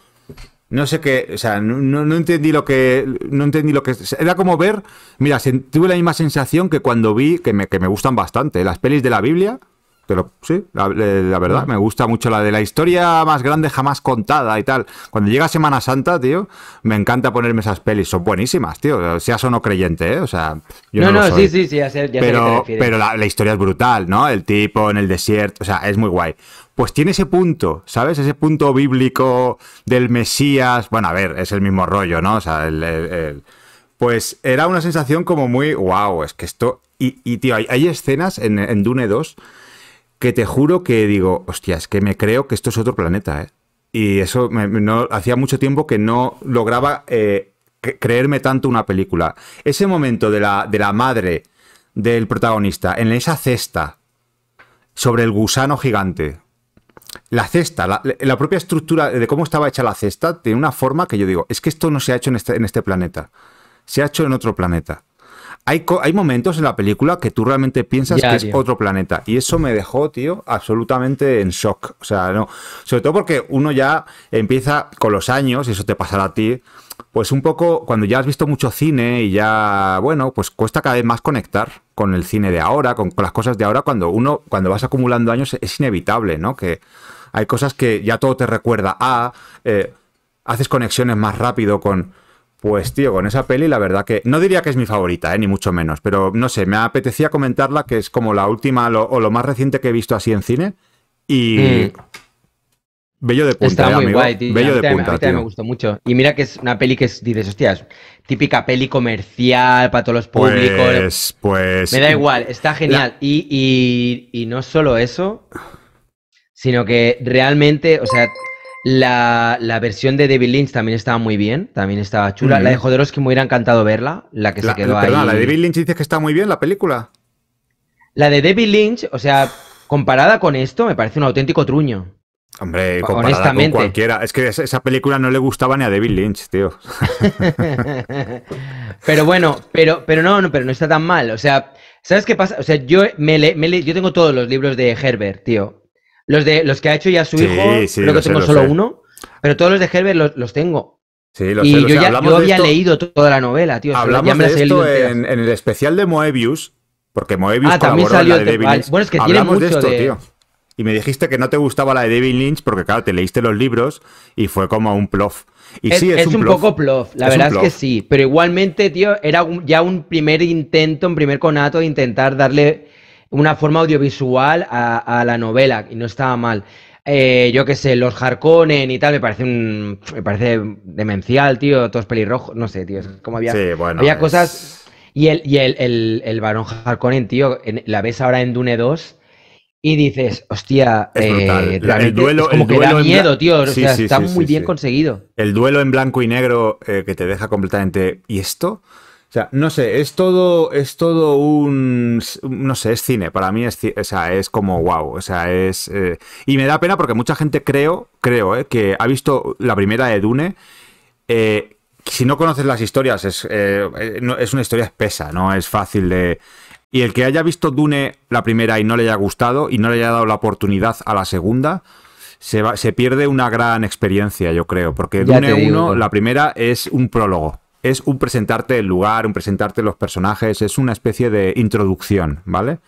No sé qué, o sea, no, entendí lo que, no entendí lo que, era como ver, mira, tuve la misma sensación que cuando vi, que me gustan bastante, las pelis de la Biblia, pero sí, la, verdad, me gusta mucho la de la historia más grande jamás contada y tal. Cuando llega Semana Santa, tío, me encanta ponerme esas pelis. Son buenísimas, tío. Seas o no creyente, ¿eh? O sea, no, no, sí, sí, sí, ya sé, Pero, pero la, historia es brutal, ¿no? El tipo en el desierto, o sea, es muy guay. Pues tiene ese punto, ¿sabes? Ese punto bíblico del Mesías. Bueno, a ver, es el mismo rollo, ¿no? O sea, el, pues era una sensación como muy, wow, es que esto... Y, tío, hay, escenas en, en Dune 2 que te juro que digo, hostia, es que me creo que esto es otro planeta, ¿eh? Y eso no, hacía mucho tiempo que no lograba eh, creerme tanto una película. Ese momento de la, de la madre del protagonista en esa cesta sobre el gusano gigante. La cesta, la, propia estructura de cómo estaba hecha la cesta, tiene una forma que yo digo, es que esto no se ha hecho en este, este planeta, se ha hecho en otro planeta hay, momentos en la película que tú realmente piensas que es otro planeta. Y eso me dejó, tío, absolutamente en shock. O sea, no. Sobre todo porque uno ya empieza con los años, y eso te pasará a ti, pues un poco cuando ya has visto mucho cine y ya, bueno, pues cuesta cada vez más conectar con el cine de ahora, con, las cosas de ahora, cuando uno, cuando vas acumulando años es inevitable, ¿no? Que hay cosas que ya todo te recuerda a, eh, haces conexiones más rápido con, pues tío, con esa peli la verdad que no diría que es mi favorita, eh, ni mucho menos, pero no sé, me apetecía comentarla que es como la última o lo más reciente que he visto así en cine y mm. bello de punta, eh, guay, tío. Bello de me gustó mucho. Y mira que es una peli que es, dices, hostias, típica peli comercial para todos los pues, públicos. Pues, pues. Me da igual, está genial. Y, y, y no solo eso, sino que realmente, o sea, la, versión de David Lynch también estaba muy bien, también estaba chula. La de que me hubiera encantado verla, la que se quedó ahí. ¿La de David Lynch dice que está muy bien la película? La de David Lynch, o sea, comparada con esto, me parece un auténtico truño. Hombre, comparada con cualquiera. Es que esa película no le gustaba ni a David Lynch, tío. pero bueno, pero, pero no, no, pero no está tan mal. O sea, ¿sabes qué pasa? O sea, yo me, yo tengo todos los libros de Herbert, tío. Los, de, los que ha hecho ya su hijo, sí, creo que tengo solo uno, pero todos los de Herbert los, tengo. Sí, lo y yo, ya, había leído toda la novela, tío. Hablamos de esto en, el especial de Moebius, porque Moebius ah, también salió en la de David Lynch. Bueno, es que hablamos mucho de esto, tío. Y me dijiste que no te gustaba la de David Lynch porque, claro, te leíste los libros y fue como un plof. Y es, sí, es, un, poco plof, la verdad es que sí. Pero igualmente, tío, era ya un primer intento, un primer conato de intentar darle una forma audiovisual a, la novela y no estaba mal. Eh, yo qué sé, los Harkonnen y tal, me parece un, me parece demencial, tío, todos pelirrojos, no sé, tío, es como había, cosas y el, y el, el, varón Harkonnen, tío, la ves ahora en Dune 2 y dices, hostia, eh, el duelo, es como que da miedo, tío. está muy bien conseguido. El duelo en blanco y negro eh, que te deja completamente. ¿Y esto? O sea, no sé, es todo, es todo un, no sé, es cine, para mí es, o sea, es como guau. o sea, es... Eh, y me da pena porque mucha gente creo, creo, eh, que ha visto la primera de Dune, eh, si no conoces las historias, es, una historia espesa, no es fácil de... Y el que haya visto Dune la primera y no le haya gustado y no le haya dado la oportunidad a la segunda, se, va, se pierde una gran experiencia, yo creo, porque Dune 1, la primera, es un prólogo es un presentarte el lugar, un presentarte los personajes, es una especie de introducción, ¿vale?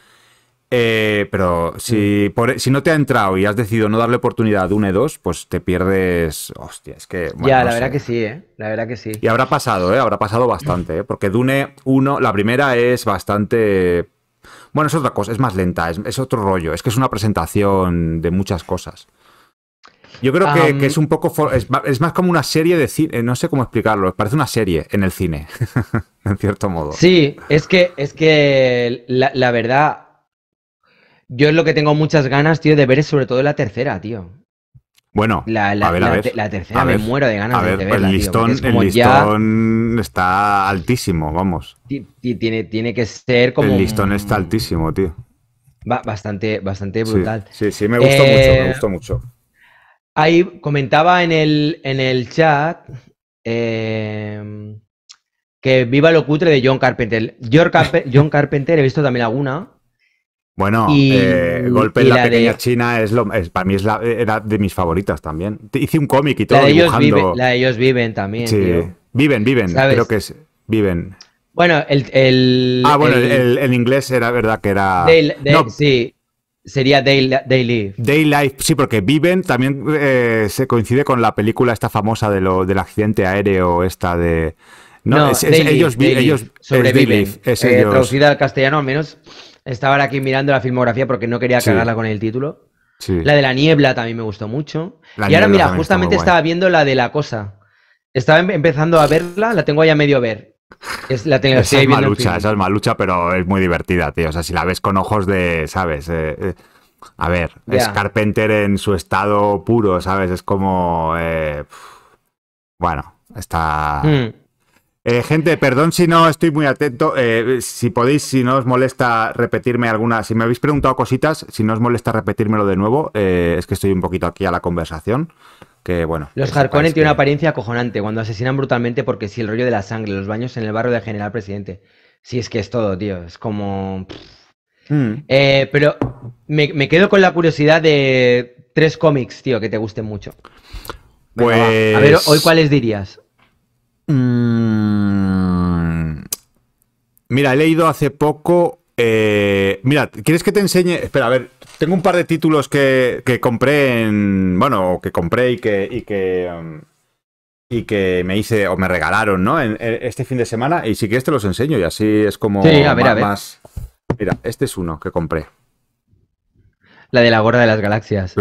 Eh, pero si, mm. si no te ha entrado y has decidido no darle oportunidad a Dune 2, pues te pierdes. Hostia, es que. ya, la verdad que sí, ¿eh? La verdad que sí. Y habrá pasado, ¿eh? Habrá pasado bastante, ¿eh? Porque Dune 1, la primera es bastante. Bueno, es otra cosa, es más lenta, es, es otro rollo. Es que es una presentación de muchas cosas. Yo creo que, es un poco. es, más como una serie de cine. No sé cómo explicarlo. Parece una serie en el cine, en cierto modo. Sí, es que, es que la, verdad. Yo es lo que tengo muchas ganas, tío, de ver es sobre todo la tercera, tío. Bueno, la, tercera me muero de ganas ver, El listón, está altísimo, vamos. Tiene, tiene que ser como. El listón está altísimo, tío. Bastante, bastante brutal. Sí, sí, me gustó eh, mucho, me gustó mucho. Ahí comentaba en el, en el chat em, que viva lo cutre de John Carpenter. John, Carpenter, he visto también alguna. Bueno, eh, Golpe en la, pequeña China es para mí es la, era de mis favoritas también. Hice un cómic y todo dibujando. Ellos viven, la ellos viven también. Sí, viven, viven. Creo que es viven. Bueno, el, el ah, bueno, el, inglés era verdad que era. sí. Sería Day, Day sí, porque Viven también eh, se coincide con la película esta famosa de lo, del accidente aéreo, esta de... No, ellos, Viven, ellos, sobreviven. Es Traducida al castellano, al menos estaba aquí mirando la filmografía porque no quería cagarla con el título. La de la niebla también me gustó mucho. y ahora, mira, justamente estaba viendo la de la cosa. Estaba empezando a verla, la tengo ya medio ver. Es la esa es malucha, esa pero es muy divertida, tío. O sea, si la ves con ojos de, ¿sabes? Eh, eh, a ver, es Carpenter en su estado puro, ¿sabes? Es como... Eh, bueno, está... Hmm. gente, perdón si no estoy muy atento. si podéis, si no os molesta repetirme alguna... Si me habéis preguntado cositas, si no os molesta repetírmelo de nuevo, es que estoy un poquito aquí a la conversación. Que bueno. Los Harkonnen tienen una apariencia acojonante cuando asesinan brutalmente porque si el rollo de la sangre, los baños en el barrio del General Presidente. Sí, es que es todo, tío. Es como. Mm. Eh, pero me, quedo con la curiosidad de tres cómics, tío, que te gusten mucho. pues. A ver, hoy pues, cuáles dirías. Mm, mira, he leído hace poco eh, mira, ¿quieres que te enseñe? Espera, a ver, tengo un par de títulos que, compré en. Bueno, que compré y que. Y que, mm, que me hice o me regalaron, ¿no? En, este fin de semana. Y si quieres te los enseño y así es como más, Mira, este es uno que compré. La de la gorda de las galaxias.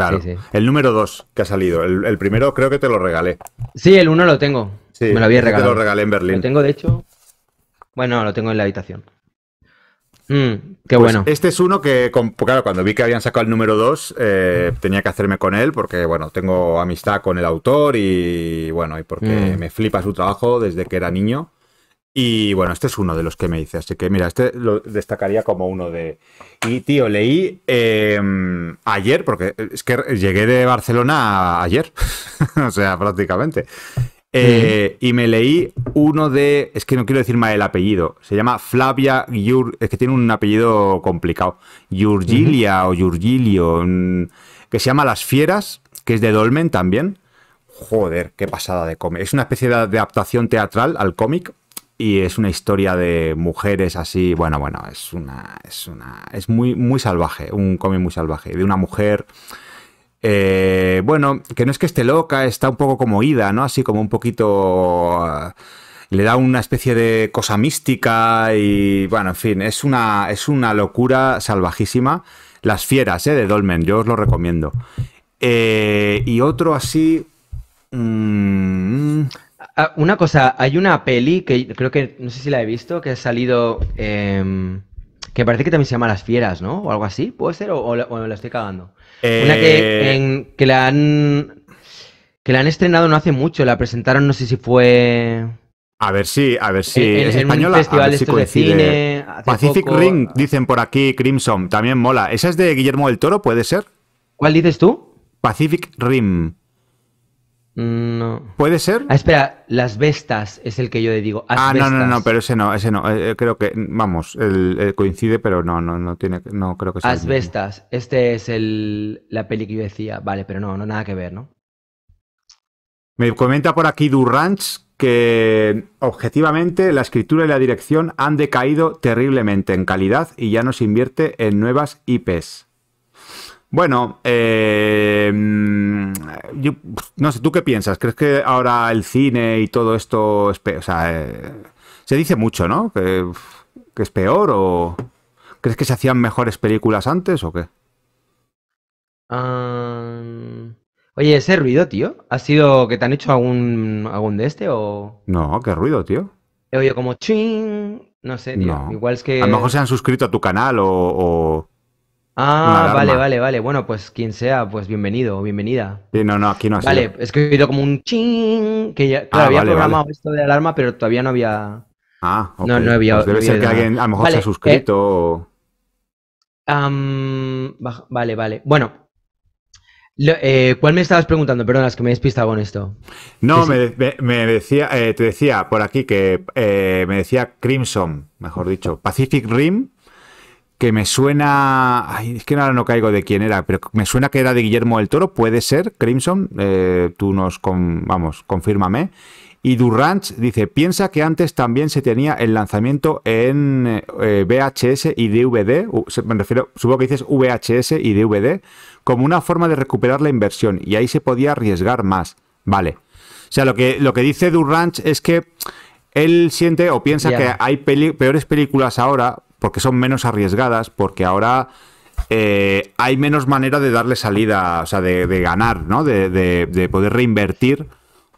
El número dos que ha salido. El, primero creo que te lo regalé. Sí, el uno lo tengo. me lo había regalado. Este te lo regalé en Berlín. Lo tengo, de hecho. Bueno, lo tengo en la habitación. Mm, qué pues bueno. Este es uno que, claro, cuando vi que habían sacado el número 2, eh, tenía que hacerme con él porque, bueno, tengo amistad con el autor y, bueno, y porque mm. me flipa su trabajo desde que era niño. Y bueno, este es uno de los que me hice, así que mira, este lo destacaría como uno de... Y tío, leí em, ayer, porque es que llegué de Barcelona ayer, o sea, prácticamente. Eh, y me leí uno de. Es que no quiero decir mal el apellido. Se llama Flavia Es que tiene un apellido complicado. Yurgilia o Yurgilio. Que se llama Las Fieras, que es de Dolmen también. Joder, qué pasada de cómic. Es una especie de adaptación teatral al cómic. Y es una historia de mujeres así. Bueno, bueno, es una. Es una. Es muy, muy salvaje. Un cómic muy salvaje. De una mujer eh, bueno, que no es que esté loca, está un poco como ida, ¿no? Así como un poquito... Ah, le da una especie de cosa mística y bueno, en fin, es una, es una locura salvajísima. Las fieras, ¿eh? De Dolmen, yo os lo recomiendo. Eh, y otro así... Mm, ah, una cosa, hay una peli que creo que, no sé si la he visto, que ha salido... Em, que parece que también se llama Las Fieras, ¿no? O algo así, ¿puede ser? ¿O, o me la estoy cagando? Una que, eh, que, la han. Que la han estrenado no hace mucho, la presentaron, no sé si fue. A ver si, a ver si. es este de cine. Pacific Rim, Ring, dicen por aquí, Crimson, también mola. ¿Esa es de Guillermo del Toro, puede ser? ¿Cuál dices tú? Pacific Rim. No. ¿Puede ser? Ah, espera, las Bestas es el que yo le digo. ah, no, no, no, pero ese no, ese no. Eh, eh, creo que, vamos, eh, coincide, pero no, no, no tiene, no creo que sea. Las Vestas, este es el, la peli que yo decía, vale, pero no, no nada que ver, ¿no? Me comenta por aquí Durranch que objetivamente la escritura y la dirección han decaído terriblemente en calidad y ya no se invierte en nuevas IPs. Bueno, eh, yo, no sé, ¿tú qué piensas? ¿Crees que ahora el cine y todo esto, es o sea, eh, se dice mucho, ¿no? Que, es peor o crees que se hacían mejores películas antes o qué? Oye, ese ruido, tío, ¿ha sido que te han hecho algún, algún de este o...? No, qué ruido, tío. He oído como ching, no sé, tío. Igual es que... A lo mejor se han suscrito a tu canal o Ah, vale, vale, vale. Bueno, pues quien sea, pues bienvenido o bienvenida. no, no, aquí no ha Vale, es he oído como un ching, que ya ah, había programado esto de alarma, pero todavía no había... Ah, ok, no, había... Pues debe ser que alguien a lo mejor se ha eh, suscrito o... vale, vale. Bueno, eh, ¿Cuál me estabas preguntando? Perdona, es que me he despistado con esto. No, Me, decía, eh, te decía por aquí que me decía Crimson, mejor dicho, Pacific Rim que me suena. es que ahora no caigo de quién era, pero me suena que era de Guillermo del Toro. Puede ser, Crimson. Eh, tú nos. vamos, confírmame. Y Durrance dice: Piensa que antes también se tenía el lanzamiento en eh, VHS y DVD. me refiero, supongo que dices VHS y DVD. Como una forma de recuperar la inversión. Y ahí se podía arriesgar más. Vale. O sea, lo que, lo que dice Durrance es que él siente o piensa que hay peores películas ahora porque son menos arriesgadas, porque ahora eh, hay menos manera de darle salida, o sea, de, ganar, ¿no? De, poder reinvertir.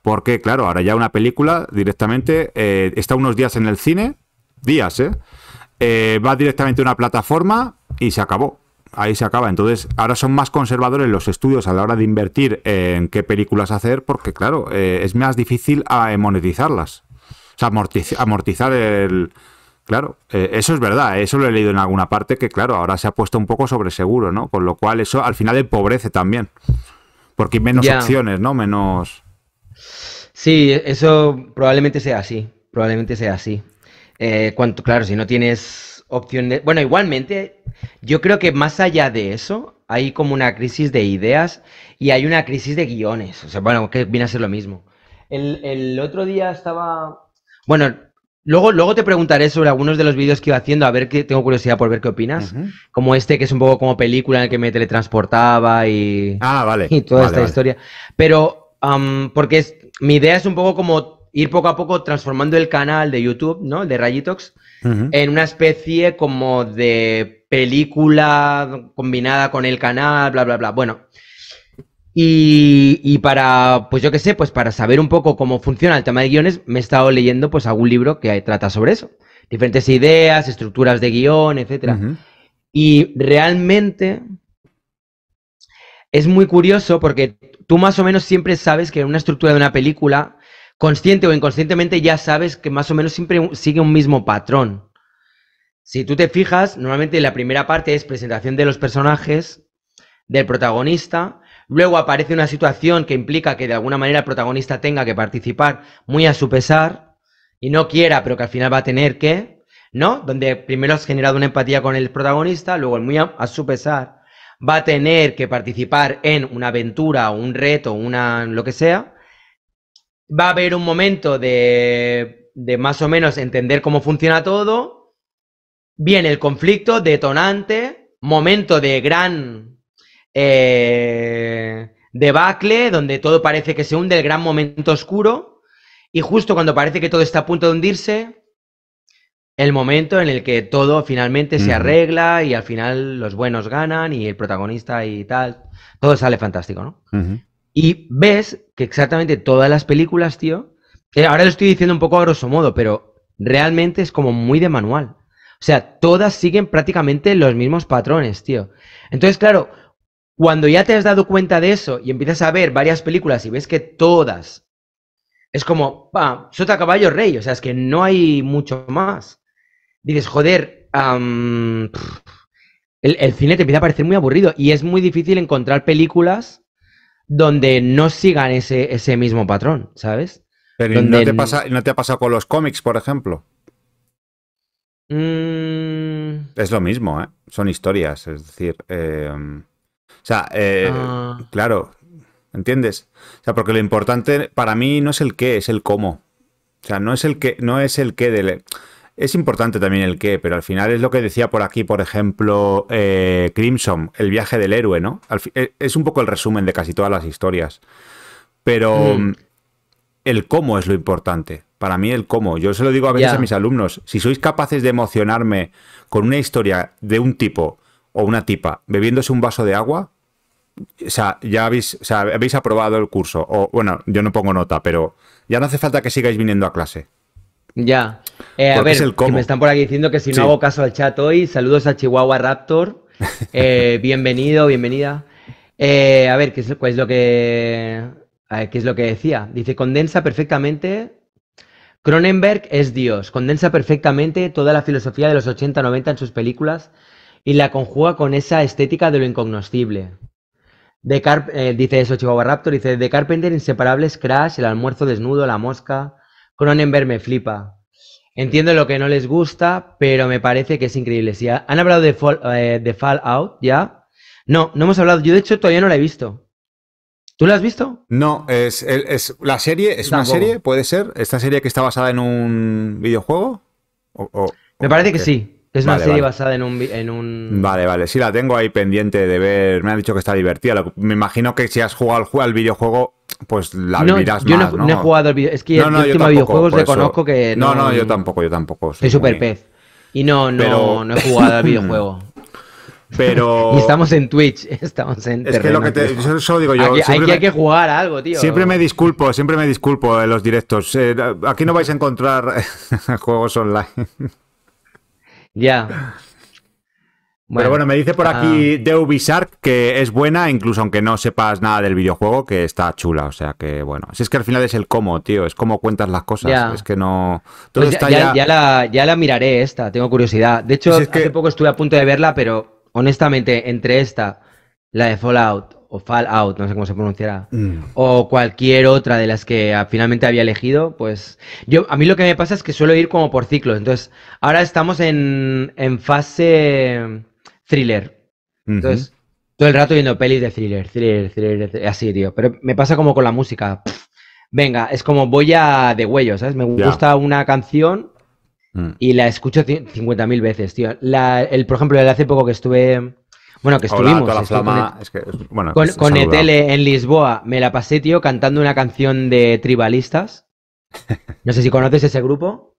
Porque, claro, ahora ya una película directamente eh, está unos días en el cine, días, ¿eh? Va directamente a una plataforma y se acabó. Ahí se acaba. Entonces, ahora son más conservadores los estudios a la hora de invertir en qué películas hacer, porque, claro, es más difícil a monetizarlas. O sea, amortizar el, Claro, eh, eso es verdad, eh, eso lo he leído en alguna parte que claro, ahora se ha puesto un poco sobre seguro, ¿no? Con lo cual eso al final empobrece también, porque hay menos opciones, ¿no? Menos... Sí, eso probablemente sea así, probablemente sea así. Eh, cuanto, claro, si no tienes opciones... Bueno, igualmente, yo creo que más allá de eso, hay como una crisis de ideas y hay una crisis de guiones, o sea, bueno, que viene a ser lo mismo. el, el otro día estaba... Bueno, Luego, te preguntaré sobre algunos de los vídeos que iba haciendo, a ver que tengo curiosidad por ver qué opinas. Como este, que es un poco como película en el que me teletransportaba y, ah, vale. y toda esta historia. Pero, porque mi idea es un poco como ir poco a poco transformando el canal de YouTube, ¿no? de Rayitox, en una especie como de película combinada con el canal, bla, bla, bla. Bueno, y, para, pues yo qué sé, pues para saber un poco cómo funciona el tema de guiones, me he estado leyendo pues algún libro que trata sobre eso. Diferentes ideas, estructuras de guión, etc. Y realmente es muy curioso porque tú más o menos siempre sabes que en una estructura de una película, consciente o inconscientemente, ya sabes que más o menos siempre sigue un mismo patrón. Si tú te fijas, normalmente la primera parte es presentación de los personajes, del protagonista, Luego aparece una situación que implica que de alguna manera el protagonista tenga que participar muy a su pesar y no quiera, pero que al final va a tener que, ¿no? Donde primero has generado una empatía con el protagonista, luego muy a, su pesar va a tener que participar en una aventura o un reto, una lo que sea. Va a haber un momento de, de más o menos entender cómo funciona todo. Viene el conflicto, detonante, momento de gran eh, debacle, donde todo parece que se hunde, el gran momento oscuro, y justo cuando parece que todo está a punto de hundirse, el momento en el que todo finalmente se arregla y al final los buenos ganan y el protagonista y tal, todo sale fantástico, ¿no? Y ves que exactamente todas las películas, tío, eh, ahora lo estoy diciendo un poco a grosso modo, pero realmente es como muy de manual. O sea, todas siguen prácticamente los mismos patrones, tío. Entonces, claro, cuando ya te has dado cuenta de eso y empiezas a ver varias películas y ves que todas es como, pa, sota caballo rey, o sea, es que no hay mucho más. Dices, joder, el, cine te empieza a parecer muy aburrido y es muy difícil encontrar películas donde no sigan ese, mismo patrón, ¿sabes? Pero no, te no te ha pasado con los cómics, por ejemplo. Mm. Es lo mismo, ¿eh? son historias, es decir, em, o sea, eh, ah. claro, ¿entiendes? O sea, porque lo importante para mí no es el qué, es el cómo. O sea, no es el qué, no es el qué del... Es importante también el qué, pero al final es lo que decía por aquí, por ejemplo, eh, Crimson, el viaje del héroe, ¿no? Eh, es un poco el resumen de casi todas las historias. Pero mm. el cómo es lo importante. Para mí el cómo. Yo se lo digo a veces a mis alumnos. Si sois capaces de emocionarme con una historia de un tipo o una tipa bebiéndose un vaso de agua, o sea, ya habéis, habéis aprobado el curso, o bueno, yo no pongo nota, pero ya no hace falta que sigáis viniendo a clase. Ya. Eh, a ver, que me están por aquí diciendo que si no hago caso al chat hoy, saludos a Chihuahua Raptor. Eh, bienvenido, bienvenida. Eh, a ver, ¿qué es, lo que, a ver, ¿qué es lo que decía? Dice, condensa perfectamente. Cronenberg es Dios, condensa perfectamente toda la filosofía de los 80-90 en sus películas y la conjuga con esa estética de lo incognoscible. Eh, dice eso Chihuahua Raptor, dice de Carpenter, Inseparables, Crash, El Almuerzo Desnudo, La Mosca, Cronenberg me flipa. Entiendo lo que no les gusta, pero me parece que es increíble. Si han hablado eh, de, Fallout ya. No, no hemos hablado. Yo de hecho todavía no la he visto. ¿Tú la has visto? No, es, la serie, es una serie, puede ser. Esta serie que está basada en un videojuego. o, me parece que sí. Es una serie basada en un, en un, Vale, vale, sí la tengo ahí pendiente de ver. Me han dicho que está divertida. Me imagino que si has jugado al, videojuego, pues la vivirás yo más, no, ¿no? no, he jugado al videojuego. Es que no, el, tema último videojuegos reconozco que... No, no, yo tampoco, yo tampoco. Soy superpez. Y no, no, no he jugado al videojuego. Pero. y estamos en Twitch, estamos en. Es que lo que te. Yo solo digo yo. Aquí, hay que jugar a algo, tío. Siempre me disculpo, siempre me disculpo en los directos. Eh, aquí no vais a encontrar juegos online. Ya. Pero bueno, me dice por aquí The ah. que es buena, incluso aunque no sepas nada del videojuego, que está chula. O sea que bueno. Si es que al final es el cómo, tío, es cómo cuentas las cosas. Es que no. Todo pues ya, está ya... Ya, la, miraré esta, tengo curiosidad. De hecho, hace poco estuve a punto de verla, pero honestamente, entre esta, la de Fallout o Fallout, no sé cómo se pronunciará, mm. o cualquier otra de las que ah, finalmente había elegido, pues yo a mí lo que me pasa es que suelo ir como por ciclos. Entonces, ahora estamos en, fase thriller. Entonces, todo el rato viendo pelis de thriller, thriller, thriller, así, tío. Pero me pasa como con la música. venga, es como voy a de huello, ¿sabes? Me gusta una canción mm. y la escucho 50.000 veces, tío. el, por ejemplo, el hace poco que estuve bueno, que estuvimos. con, ETL en Lisboa me la pasé, tío, cantando una canción de tribalistas. No sé si conoces ese grupo.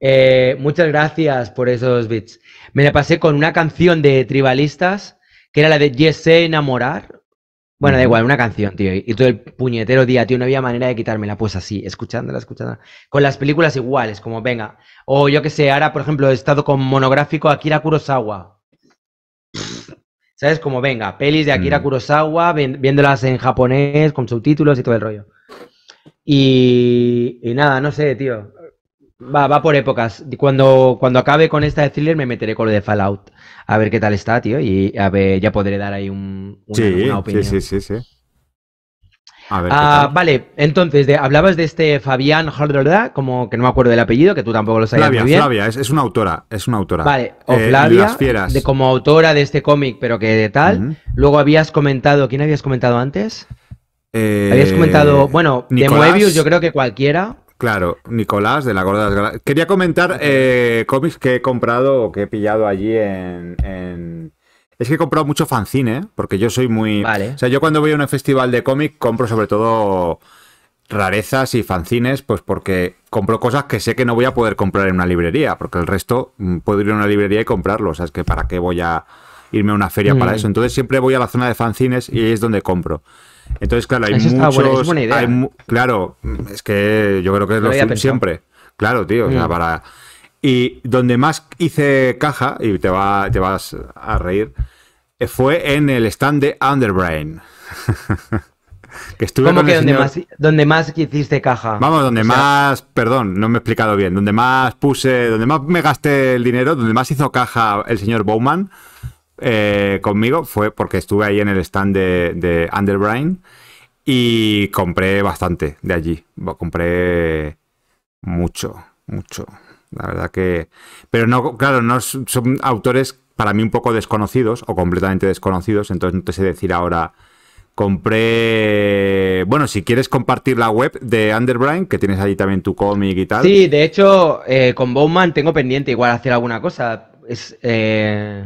Eh, muchas gracias por esos bits. Me la pasé con una canción de tribalistas que era la de Yes enamorar. Bueno, da igual, una canción, tío. Y todo el puñetero día, tío, no había manera de quitármela. Pues así, escuchándola, escuchándola. Con las películas iguales, como venga. O yo que sé, ahora, por ejemplo, he estado con monográfico Akira Kurosawa. ¿Sabes? Como venga, pelis de Akira mm. Kurosawa, viéndolas en japonés, con subtítulos y todo el rollo. Y, nada, no sé, tío. Va, por épocas. Cuando, cuando acabe con esta de thriller me meteré con lo de Fallout. A ver qué tal está, tío. Y a ver, ya podré dar ahí un, una opinión. Sí, sí, sí, sí ah, vale, entonces hablabas de este Fabián Hardorda, como que no me acuerdo del apellido, que tú tampoco lo sabías. Flavia, muy bien. Flavia, es, es, una autora, es una autora. Vale, o eh, Flavia, de, como autora de este cómic, pero que de tal. Luego habías comentado, ¿quién habías comentado antes? Eh, habías comentado, bueno, de Moebius, yo creo que cualquiera. Claro, Nicolás de la Gorda Quería comentar eh, cómics que he comprado o que he pillado allí en es que he comprado mucho fanzine, porque yo soy muy... O sea, yo cuando voy a un festival de cómic compro sobre todo rarezas y fanzines, pues porque compro cosas que sé que no voy a poder comprar en una librería, porque el resto mm, puedo ir a una librería y comprarlo, o sea, es que para qué voy a irme a una feria para mm. eso. Entonces siempre voy a la zona de fanzines y ahí es donde compro. Entonces, claro, hay muchos... es buena idea. claro, es que yo creo que es lo, siempre. Claro, tío, o sea, mm. para y donde más hice caja, y te, va, te vas a reír, eh, fue en el stand de Underbrain. que ¿Cómo que donde, más, donde más hiciste caja? Vamos, donde más, perdón, no me he explicado bien, donde más puse, donde más me gasté el dinero, donde más hizo caja el señor Bowman eh, conmigo, fue porque estuve ahí en el stand de, de Underbrain y compré bastante de allí. Compré mucho, mucho. La verdad que. Pero no, claro, no son autores para mí un poco desconocidos o completamente desconocidos, entonces no te sé decir ahora. Compré. Bueno, si quieres compartir la web de Underbrine, que tienes allí también tu cómic y tal. Sí, de hecho, eh, con Bowman tengo pendiente igual hacer alguna cosa. Es, eh,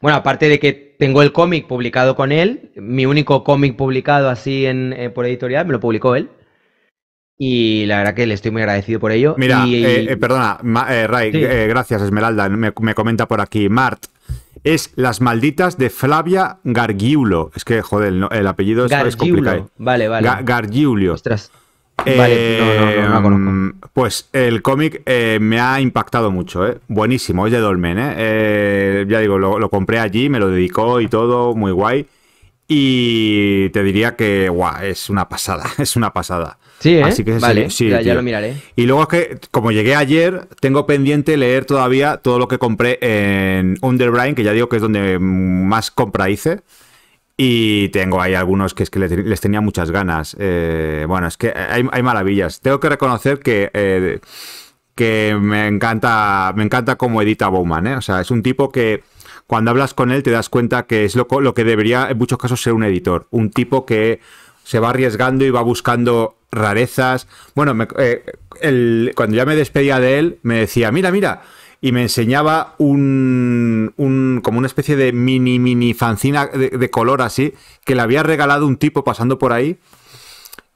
Bueno, aparte de que tengo el cómic publicado con él, mi único cómic publicado así en, eh, por editorial me lo publicó él. Y la verdad que le estoy muy agradecido por ello. Mira, eh, eh, perdona, eh, Ray, gracias Esmeralda, me, comenta por aquí. Mart, es Las Malditas de Flavia Gargiulo. Es que, joder, el apellido es, complicado. Vale, vale. pues el cómic me ha impactado mucho, eh. buenísimo, es de Dolmen, ya digo, lo, lo, compré allí, me lo dedicó y todo, muy guay. Y te diría que guau, es una pasada, es una pasada. Sí, ¿eh? Así que vale, ya, lo miraré. Y luego es que, como llegué ayer, tengo pendiente leer todavía todo lo que compré en Underbrain, que ya digo que es donde más compra hice. Y tengo ahí algunos que es que les, tenía muchas ganas. Eh, bueno, es que hay, maravillas. Tengo que reconocer que, eh, que me encanta. Me encanta cómo edita Bowman, ¿eh? O sea, es un tipo que cuando hablas con él te das cuenta que es lo que debería en muchos casos ser un editor. Un tipo que se va arriesgando y va buscando rarezas. Bueno, me, eh, cuando ya me despedía de él, me decía, mira, mira, y me enseñaba un, como una especie de mini, mini fanzina de, color así, que le había regalado un tipo pasando por ahí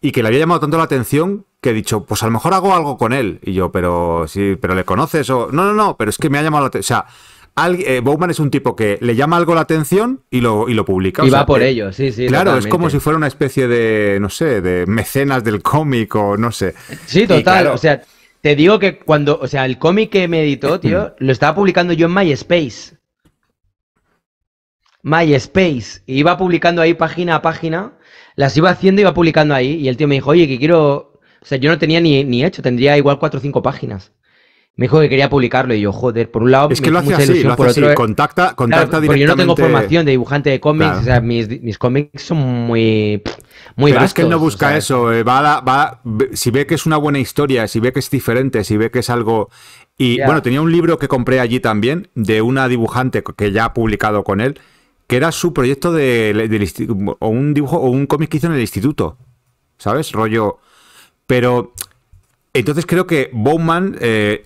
y que le había llamado tanto la atención que he dicho, pues a lo mejor hago algo con él. Y yo, pero sí, pero le conoces o... No, no, no, pero es que me ha llamado la atención. O sea eh, Bowman es un tipo que le llama algo la atención y lo, lo publica. Y va por ello, sí, sí. Claro, es como si fuera una especie de, no sé, de mecenas del cómic o no sé. Sí, total, o sea, te digo que cuando, o sea, el cómic que me editó, tío, lo estaba publicando yo en MySpace. MySpace. Y iba publicando ahí página a página, las iba haciendo y iba publicando ahí. Y el tío me dijo, oye, que quiero... O sea, yo no tenía ni, ni hecho, tendría igual cuatro o cinco páginas me dijo que quería publicarlo y yo, joder, por un lado es que lo hace así, lo así. contacta, contacta claro, directamente. yo no tengo formación de dibujante de cómics, o sea, mis, cómics son muy muy Pero es que él no busca eso, eh, va, a, va si ve que es una buena historia, si ve que es diferente, si ve que es algo y bueno, tenía un libro que compré allí también de una dibujante que ya ha publicado con él, que era su proyecto de o un dibujo o un cómic que hizo en el instituto, ¿sabes? Rollo pero entonces creo que Bowman, eh,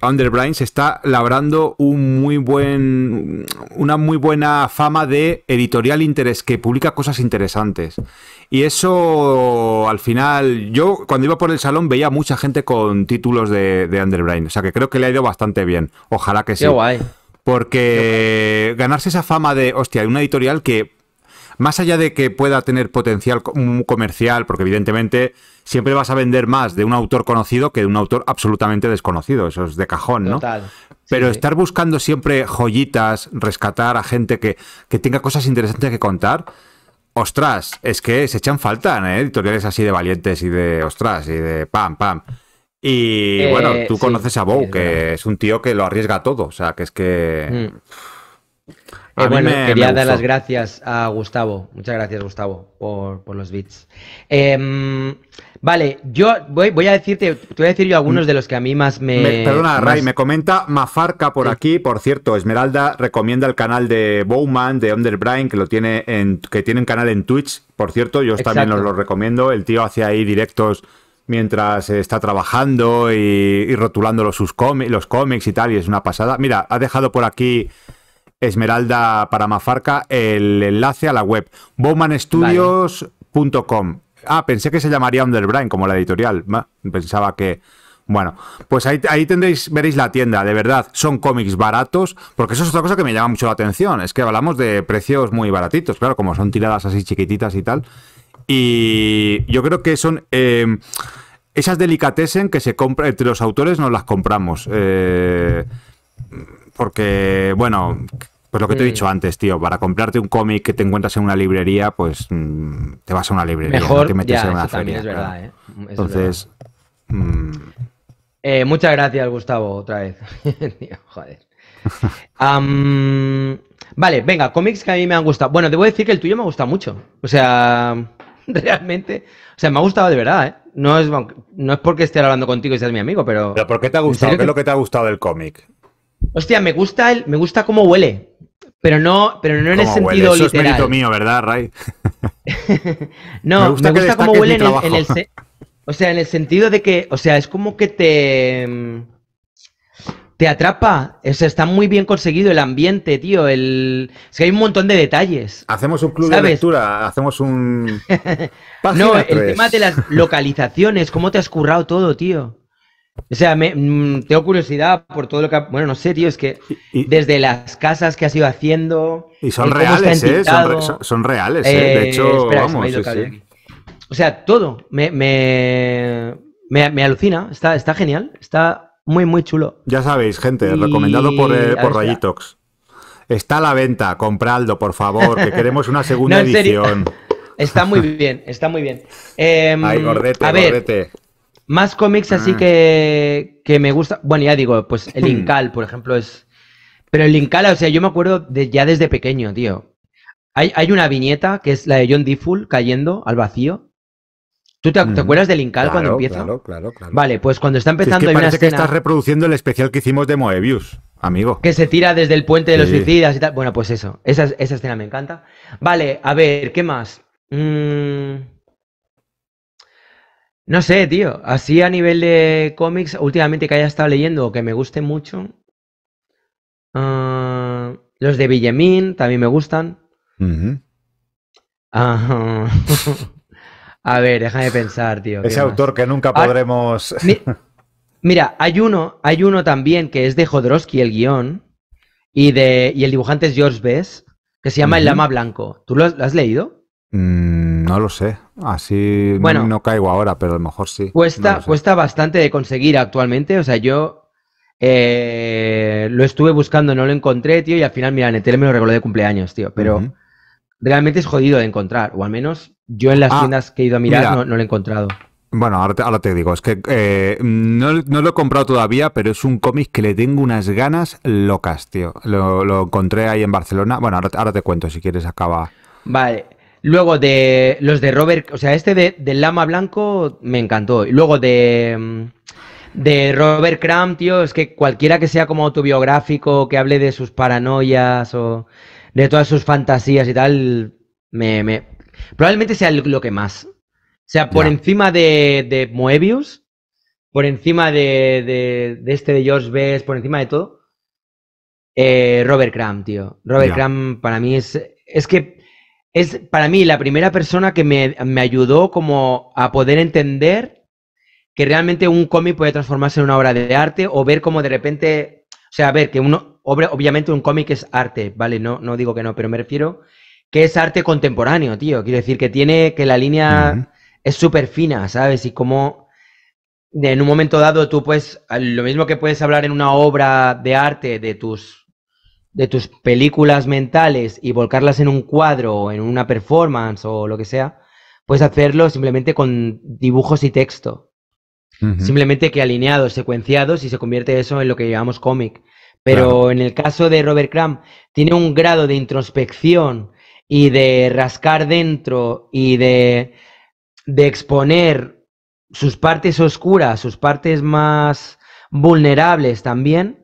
se está labrando un muy buen, una muy buena fama de editorial interés, que publica cosas interesantes. Y eso, al final, yo cuando iba por el salón veía mucha gente con títulos de, de O sea que creo que le ha ido bastante bien. Ojalá que sí. Porque ganarse esa fama de, hostia, de una editorial que más allá de que pueda tener potencial comercial, porque evidentemente siempre vas a vender más de un autor conocido que de un autor absolutamente desconocido, eso es de cajón, ¿no? Pero estar buscando siempre joyitas, rescatar a gente que, tenga cosas interesantes que contar, ostras, es que se echan falta ¿eh? editoriales así de valientes y de ostras y de pam, pam. Y eh, bueno, tú conoces a Bow, que es un tío que lo arriesga todo, o sea, que es que... Mm. Ah, bueno, quería dar las gracias a Gustavo. Muchas gracias, Gustavo, por, los bits. Em, vale, yo voy, a decirte, te voy a decir yo algunos de los que a mí más me. perdona, Ray, me comenta Mafarca por aquí. Por cierto, Esmeralda recomienda el canal de Bowman, de Underbrain, que lo tiene que canal en Twitch. Por cierto, yo también os lo recomiendo. El tío hace ahí directos mientras está trabajando y, rotulando sus los cómics y tal, y es una pasada. Mira, ha dejado por aquí Esmeralda para Mafarca el enlace a la web bowmanstudios.com. Ah, pensé que se llamaría Underbrain como la editorial. Pensaba que bueno, pues ahí, tendréis, veréis la tienda, de verdad, son cómics baratos, porque eso es otra cosa que me llama mucho la atención, es que hablamos de precios muy baratitos, claro, como son tiradas así chiquititas y tal. Y yo creo que son eh, esas delicatessen que se compra, entre los autores nos las compramos. Eh, porque, bueno, pues lo que te he mm. dicho antes, tío, para comprarte un cómic que te encuentras en una librería, pues mm, te vas a una librería, Mejor, te en una feria. Es verdad, ¿eh? Entonces. Mm. Eh, muchas gracias, Gustavo, otra vez. joder. vale, venga, cómics que a mí me han gustado. Bueno, debo decir que el tuyo me ha gustado mucho. O sea, realmente. O sea, me ha gustado de verdad, ¿eh? No es, no es porque esté hablando contigo y seas mi amigo, pero. ¿Pero por qué te ha gustado? ¿Qué es lo que te ha gustado del cómic? Hostia, me gusta, el, me gusta cómo huele. Pero no, pero no en el sentido Eso literal. es mío, ¿verdad, Ray? no, me gusta, cómo huele en el, o sea, en el sentido de que, o sea, es como que te mm, te atrapa. O sea, está muy bien conseguido el ambiente, tío. El... Es que hay un montón de detalles. Hacemos un club de lectura, hacemos un. no, el tema de las localizaciones, cómo te has currado todo, tío. O sea, mm, tengo curiosidad por todo lo que... bueno, no sé, tío, es que desde las casas que has ido haciendo... Y son reales, ¿eh? Son, reales, ¿eh? De eh, hecho, vamos, O sea, todo me, me, alucina, está, está genial, está muy, muy chulo. Ya sabéis, gente, recomendado por, eh, por Rayitox. Está a la venta, compraldo, por favor, que queremos una segunda edición. Está muy bien, está muy bien. Ay, em, gordete, gordete. Más cómics así mm. que, que me gusta. Bueno, ya digo, pues el mm. Incal, por ejemplo, es. Pero el Incal, o sea, yo me acuerdo de, ya desde pequeño, tío. Hay, una viñeta que es la de John Full cayendo al vacío. ¿Tú te, mm. acuerdas del Incal cuando empieza? Claro, claro, claro. Vale, pues cuando está empezando. es que parece que estás reproduciendo el especial que hicimos de Moebius, amigo. Que se tira desde el puente de los suicidas y tal. Bueno, pues eso. Esa, esa escena me encanta. Vale, a ver, ¿qué más? Mmm. No sé, tío. Así a nivel de cómics, últimamente que haya estado leyendo o que me guste mucho. Ah, los de Villemín también me gustan. a ver, déjame pensar, tío. Ese autor que nunca ah, podremos. mira, hay uno, hay uno también que es de Jodorowsky, el guión, y, de, y el dibujante es George Bess, que se llama El Lama Blanco. ¿Tú lo, has, leído? Mm, no lo sé, así bueno, no, caigo ahora, pero a lo mejor sí. Cuesta, cuesta bastante de conseguir actualmente, o sea, yo eh, lo estuve buscando, no lo encontré, tío, y al final, mira, Netel me lo regaló de cumpleaños, tío, pero realmente es jodido de encontrar, o al menos yo en las ah, tiendas que he ido a mirar no, lo he encontrado. Bueno, ahora te, digo, es que eh, no, lo he comprado todavía, pero es un cómic que le tengo unas ganas locas, tío. Lo, encontré ahí en Barcelona. Bueno, ahora, ahora te cuento si quieres, acaba. Vale. Luego de los de Robert, o sea, este de, del Lama Blanco me encantó. Y luego de, mm, de Robert Crumb, tío, es que cualquiera que sea como autobiográfico, que hable de sus paranoias o de todas sus fantasías y tal, me, me probablemente sea lo que más. O sea, por encima de, de, Moebius, por encima de, de, este de George Best, por encima de todo, eh, Robert Crumb, tío. Robert Crumb para mí es, es que es para mí la primera persona que me, ayudó como a poder entender que realmente un cómic puede transformarse en una obra de arte o ver cómo de repente, o sea, ver que uno, obviamente un cómic es arte, ¿vale? No, no digo que no, pero me refiero que es arte contemporáneo, tío. Quiero decir que tiene, que la línea es súper fina, ¿sabes? Y cómo en un momento dado tú puedes, lo mismo que puedes hablar en una obra de arte de tus de tus películas mentales y volcarlas en un cuadro o en una performance o lo que sea, puedes hacerlo simplemente con dibujos y texto. Simplemente que alineados, secuenciados y se convierte eso en lo que llamamos cómic. Pero en el caso de Robert Crumb, tiene un grado de introspección y de rascar dentro y de, de exponer sus partes oscuras, sus partes más vulnerables también,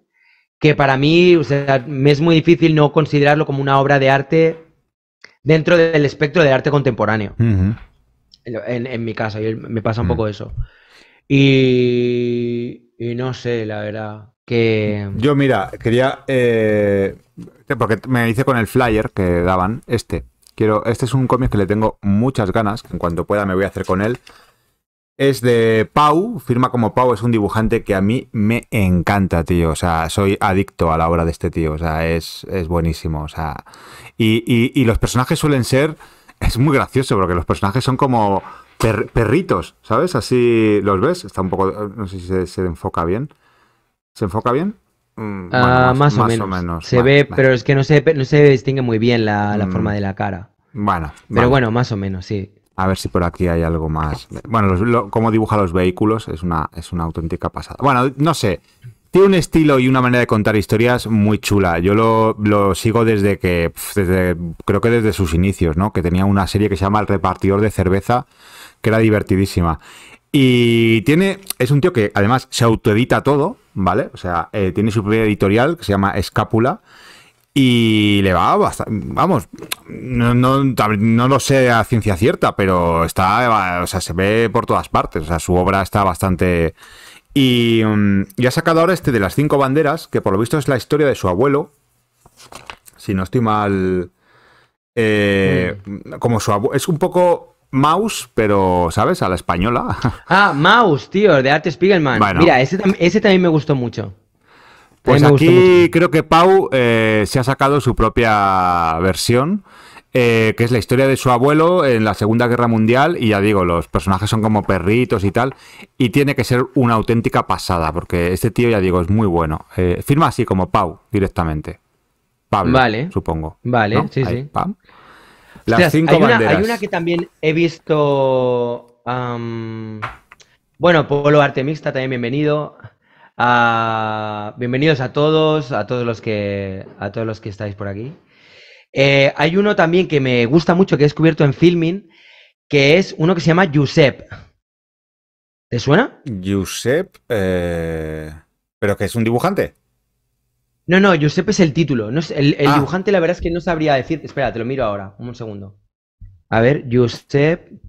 que para mí o sea, me es muy difícil no considerarlo como una obra de arte dentro del espectro del arte contemporáneo. en, mi caso, me pasa un mm. poco eso. Y, no sé, la verdad. Que... Yo, mira, quería. Eh, porque me hice con el flyer que daban, este. Quiero, este es un cómic que le tengo muchas ganas, que en cuanto pueda me voy a hacer con él, es de Pau, firma como Pau, es un dibujante que a mí me encanta, tío. O sea, soy adicto a la obra de este tío. O sea, es, buenísimo. O sea, y, los personajes suelen ser. Es muy gracioso porque los personajes son como perritos, ¿sabes? Así los ves. Está un poco. No sé si se, enfoca bien. ¿Se enfoca bien? Mm, ah, más, o, menos. Se ve, pero es que no se, no se distingue muy bien la, mm. forma de la cara. Bueno. Pero bueno, más o menos, sí. A ver si por aquí hay algo más. Bueno, cómo dibuja los vehículos es una, es una auténtica pasada. Bueno, no sé. Tiene un estilo y una manera de contar historias muy chula. Yo lo, sigo desde que, creo que desde sus inicios, ¿no? Que tenía una serie que se llama El repartidor de cerveza, que era divertidísima. Y tiene, es un tío que además se autoedita todo, ¿vale? O sea, eh, tiene su propia editorial que se llama Escápula y le va bastante. Vamos, no, lo sé a ciencia cierta, pero está. O sea, se ve por todas partes. O sea, su obra está bastante. Mm, y, ha sacado ahora este de las cinco banderas, que por lo visto es la historia de su abuelo. Si no estoy mal. Eh, mm. como su abuelo. Es un poco. Mouse, pero, ¿sabes? A la española. Ah, Maus, tío, de Art Spiegelman. Mira, ese, ese también me gustó mucho. Pues aquí creo que Pau eh, se ha sacado su propia versión. Eh, que es la historia de su abuelo en la Segunda Guerra Mundial, y ya digo, los personajes son como perritos y tal, y tiene que ser una auténtica pasada, porque este tío, ya digo, es muy bueno. Eh, firma así como Pau, directamente. Pablo, vale. supongo. Vale, sí, sí. Las cinco hay hay una que también he visto bueno, Polo Artemista, también bienvenido. Ah, bienvenidos a todos, a todos los que, a todos los que estáis por aquí. Eh, hay uno también que me gusta mucho, que he descubierto en filming, que es uno que se llama Giuseppe. ¿Te suena? Giuseppe, eh, pero que es un dibujante. No, no, Giuseppe es el título. No es, el, ah. dibujante, la verdad es que no sabría decir. Espera, te lo miro ahora, un segundo. A ver, Giuseppe.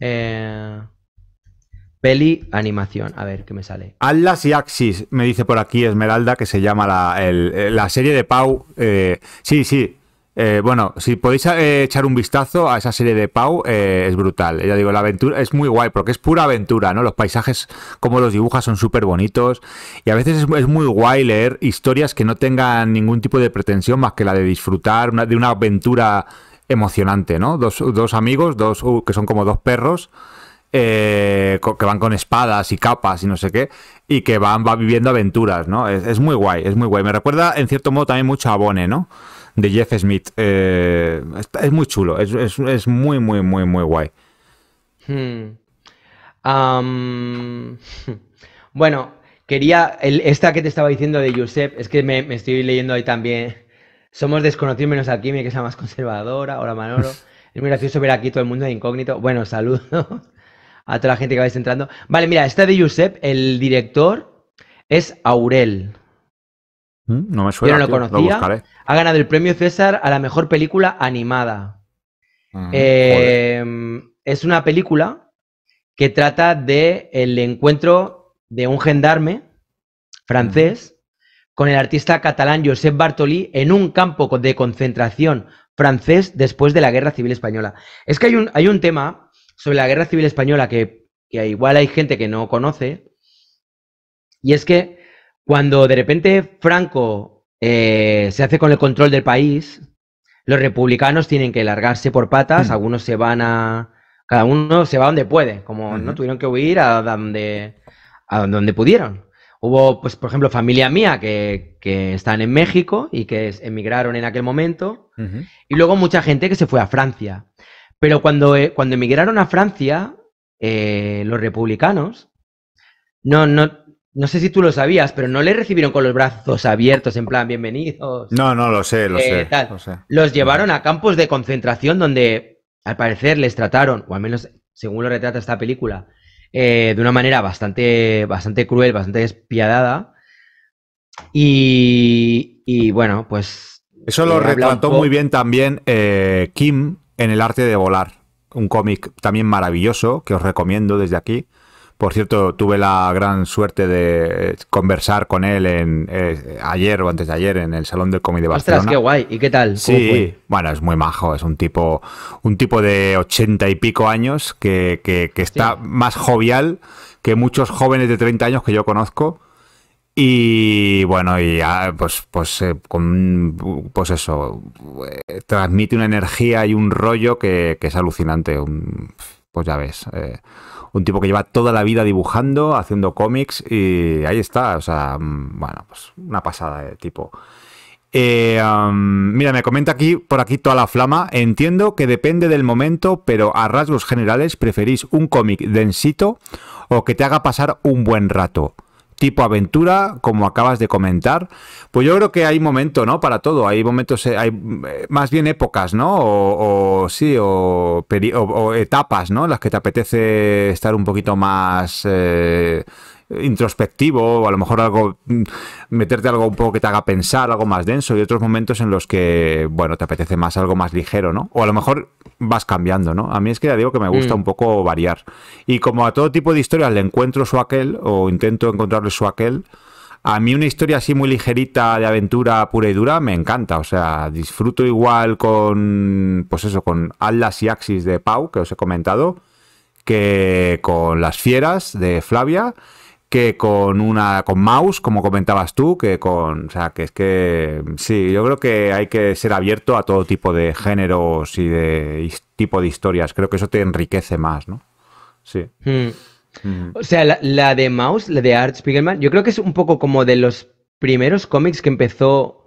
Eh, Peli, animación. A ver, ¿qué me sale? Atlas y Axis, me dice por aquí Esmeralda, que se llama la, eh, serie de Pau. Eh, sí, sí. Eh, bueno, si podéis echar un vistazo a esa serie de Pau, es brutal. Ya digo, la aventura es muy guay, porque es pura aventura, ¿no? Los paisajes, como los dibujas, son súper bonitos. Y a veces es, muy guay leer historias que no tengan ningún tipo de pretensión más que la de disfrutar de una aventura emocionante, ¿no? Dos, dos amigos, dos uh, que son como dos perros eh, que van con espadas y capas y no sé qué, y que van va viviendo aventuras, ¿no? Es, muy guay, es muy guay. Me recuerda en cierto modo también mucho a Bone, ¿no? De Jeff Smith. Eh, es, muy chulo, es, muy, muy, muy, muy guay. Hmm. Bueno, quería, esta que te estaba diciendo de Josep, es que me, estoy leyendo ahí también. Somos desconocidos menos aquí, mi que es la más conservadora. Hola Manolo. Es muy gracioso ver aquí todo el mundo de incógnito. Bueno, saludos a toda la gente que vais entrando. Vale, mira, esta de Josep, el director es Aurel. Mm, no me suena. Yo no lo conocía. ha ganado el premio César a la mejor película animada. Mm, eh, es una película que trata de el encuentro de un gendarme francés mm. con el artista catalán Josep Bartoli en un campo de concentración francés después de la Guerra Civil Española. Es que hay un, hay un tema sobre la Guerra Civil Española que, igual hay gente que no conoce. Y es que cuando de repente Franco eh, se hace con el control del país, los republicanos tienen que largarse por patas, mm. algunos se van a... Cada uno se va donde puede, como no tuvieron que huir a donde, a donde pudieron. Hubo, pues, por ejemplo, familia mía que, que están en México y que emigraron en aquel momento. Y luego mucha gente que se fue a Francia. Pero cuando, eh, cuando emigraron a Francia, eh, los republicanos, no, no, no sé si tú lo sabías, pero no le recibieron con los brazos abiertos en plan bienvenidos. No, no, lo sé, lo, eh, sé, Los llevaron a campos de concentración donde al parecer les trataron, o al menos según lo retrata esta película, de una manera bastante, bastante cruel, bastante despiadada. Y, bueno, pues... Eso lo retrató muy bien también Kim, en el arte de volar. Un cómic también maravilloso que os recomiendo desde aquí. Por cierto, tuve la gran suerte de conversar con él en, eh, ayer o antes de ayer en el Salón del Cómic de Barcelona. Ostras, qué guay. ¿Y qué tal? Sí, bueno, es muy majo. Es un tipo, un tipo de ochenta y pico años que, está más jovial que muchos jóvenes de 30 años que yo conozco y bueno, y pues, pues, eh, pues eso, eh, transmite una energía y un rollo que, es alucinante. pues ya ves, eh, un tipo que lleva toda la vida dibujando, haciendo cómics y ahí está, o sea, mm, bueno, pues una pasada de tipo. mira, me comenta aquí por aquí toda la flama. Entiendo que depende del momento, pero a rasgos generales preferís un cómic densito o que te haga pasar un buen rato tipo aventura, como acabas de comentar. Pues yo creo que hay momento, ¿no? Para todo. Hay momentos, eh, hay eh, más bien épocas, ¿no? O, sí, o, etapas, ¿no? las que te apetece estar un poquito más eh, introspectivo, o a lo mejor algo, mm, meterte algo un poco que te haga pensar, algo más denso, y otros momentos en los que, bueno, te apetece más algo más ligero, ¿no? O a lo mejor vas cambiando, ¿no? A mí es que ya digo que me gusta mm. un poco variar. Y como a todo tipo de historias le encuentro su aquel, o intento encontrarle su aquel, a mí una historia así muy ligerita de aventura pura y dura me encanta. O sea, disfruto igual con, pues eso, con Atlas y Axis de Pau, que os he comentado, que con Las Fieras de Flavia que con una con mouse, como comentabas tú, que con, o sea, que es que sí, yo creo que hay que ser abierto a todo tipo de géneros y de tipo de historias. Creo que eso te enriquece más, ¿no? Sí. Hmm. O sea, la, de mouse, la de Art Spiegelman, yo creo que es un poco como de los primeros cómics que empezó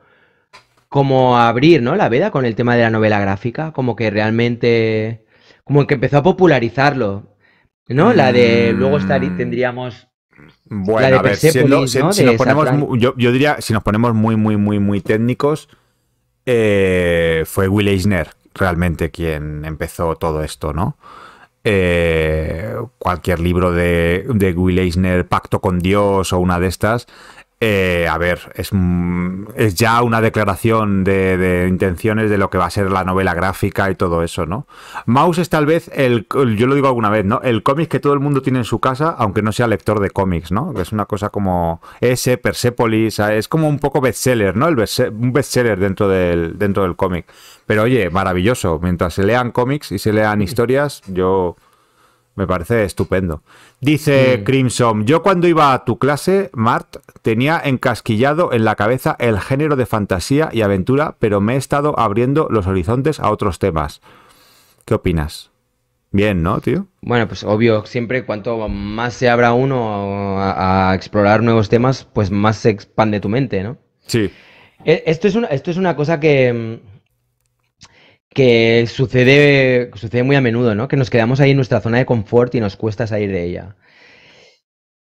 como a abrir, ¿no? La veda con el tema de la novela gráfica, como que realmente, como que empezó a popularizarlo, ¿no? La de luego y mm. tendríamos bueno, a ver, si, nos ponemos, yo, diría, si nos ponemos muy, muy, muy, muy técnicos, eh, fue Will Eisner realmente quien empezó todo esto, ¿no? Eh, cualquier libro de, de Will Eisner, Pacto con Dios o una de estas, eh, a ver, mm, es, ya una declaración de, intenciones de lo que va a ser la novela gráfica y todo eso, ¿no? Mouse es tal vez el, yo lo digo alguna vez, ¿no? El cómic que todo el mundo tiene en su casa, aunque no sea lector de cómics, ¿no? Es una cosa como ese, Persepolis, ah, es como un poco bestseller, ¿no? El un bestseller dentro del, dentro del cómic. Pero oye, maravilloso, mientras se lean cómics y se lean historias, yo... Me parece estupendo. Dice Crimson, yo cuando iba a tu clase, Mart, tenía encasquillado en la cabeza el género de fantasía y aventura, pero me he estado abriendo los horizontes a otros temas. ¿Qué opinas? Bien, ¿no, tío? Bueno, pues obvio, siempre cuanto más se abra uno a, explorar nuevos temas, pues más se expande tu mente, ¿no? Sí. E, esto es una, esto es una cosa que, mm, que sucede, sucede muy a menudo, ¿no? Que nos quedamos ahí en nuestra zona de confort y nos cuesta salir de ella.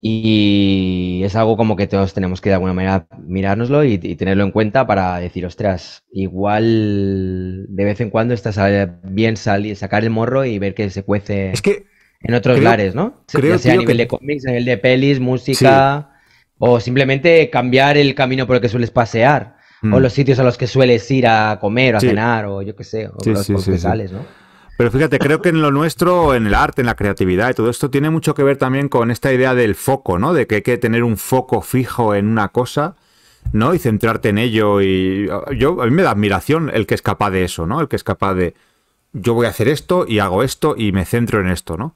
Y es algo como que todos tenemos que de alguna manera mirárnoslo y, tenerlo en cuenta para decir, ostras, igual de vez en cuando está bien salir, sacar el morro y ver que se cuece que en otros lares, ¿no? ya sea a nivel de cómics, a nivel de pelis, música, o simplemente cambiar el camino por el que sueles pasear. Mm. o los sitios a los que sueles ir a comer o a cenar o yo qué sé, o los que sales, ¿no? Pero fíjate, creo que en lo nuestro, en el arte, en la creatividad y todo esto, tiene mucho que ver también con esta idea del foco, ¿no? De que hay que tener un foco fijo en una cosa, ¿no? Y centrarte en ello. Y ah, yo, a mí me da admiración el que es capaz de eso, ¿no? El que es capaz de, yo voy a hacer esto y hago esto y me centro en esto, ¿no?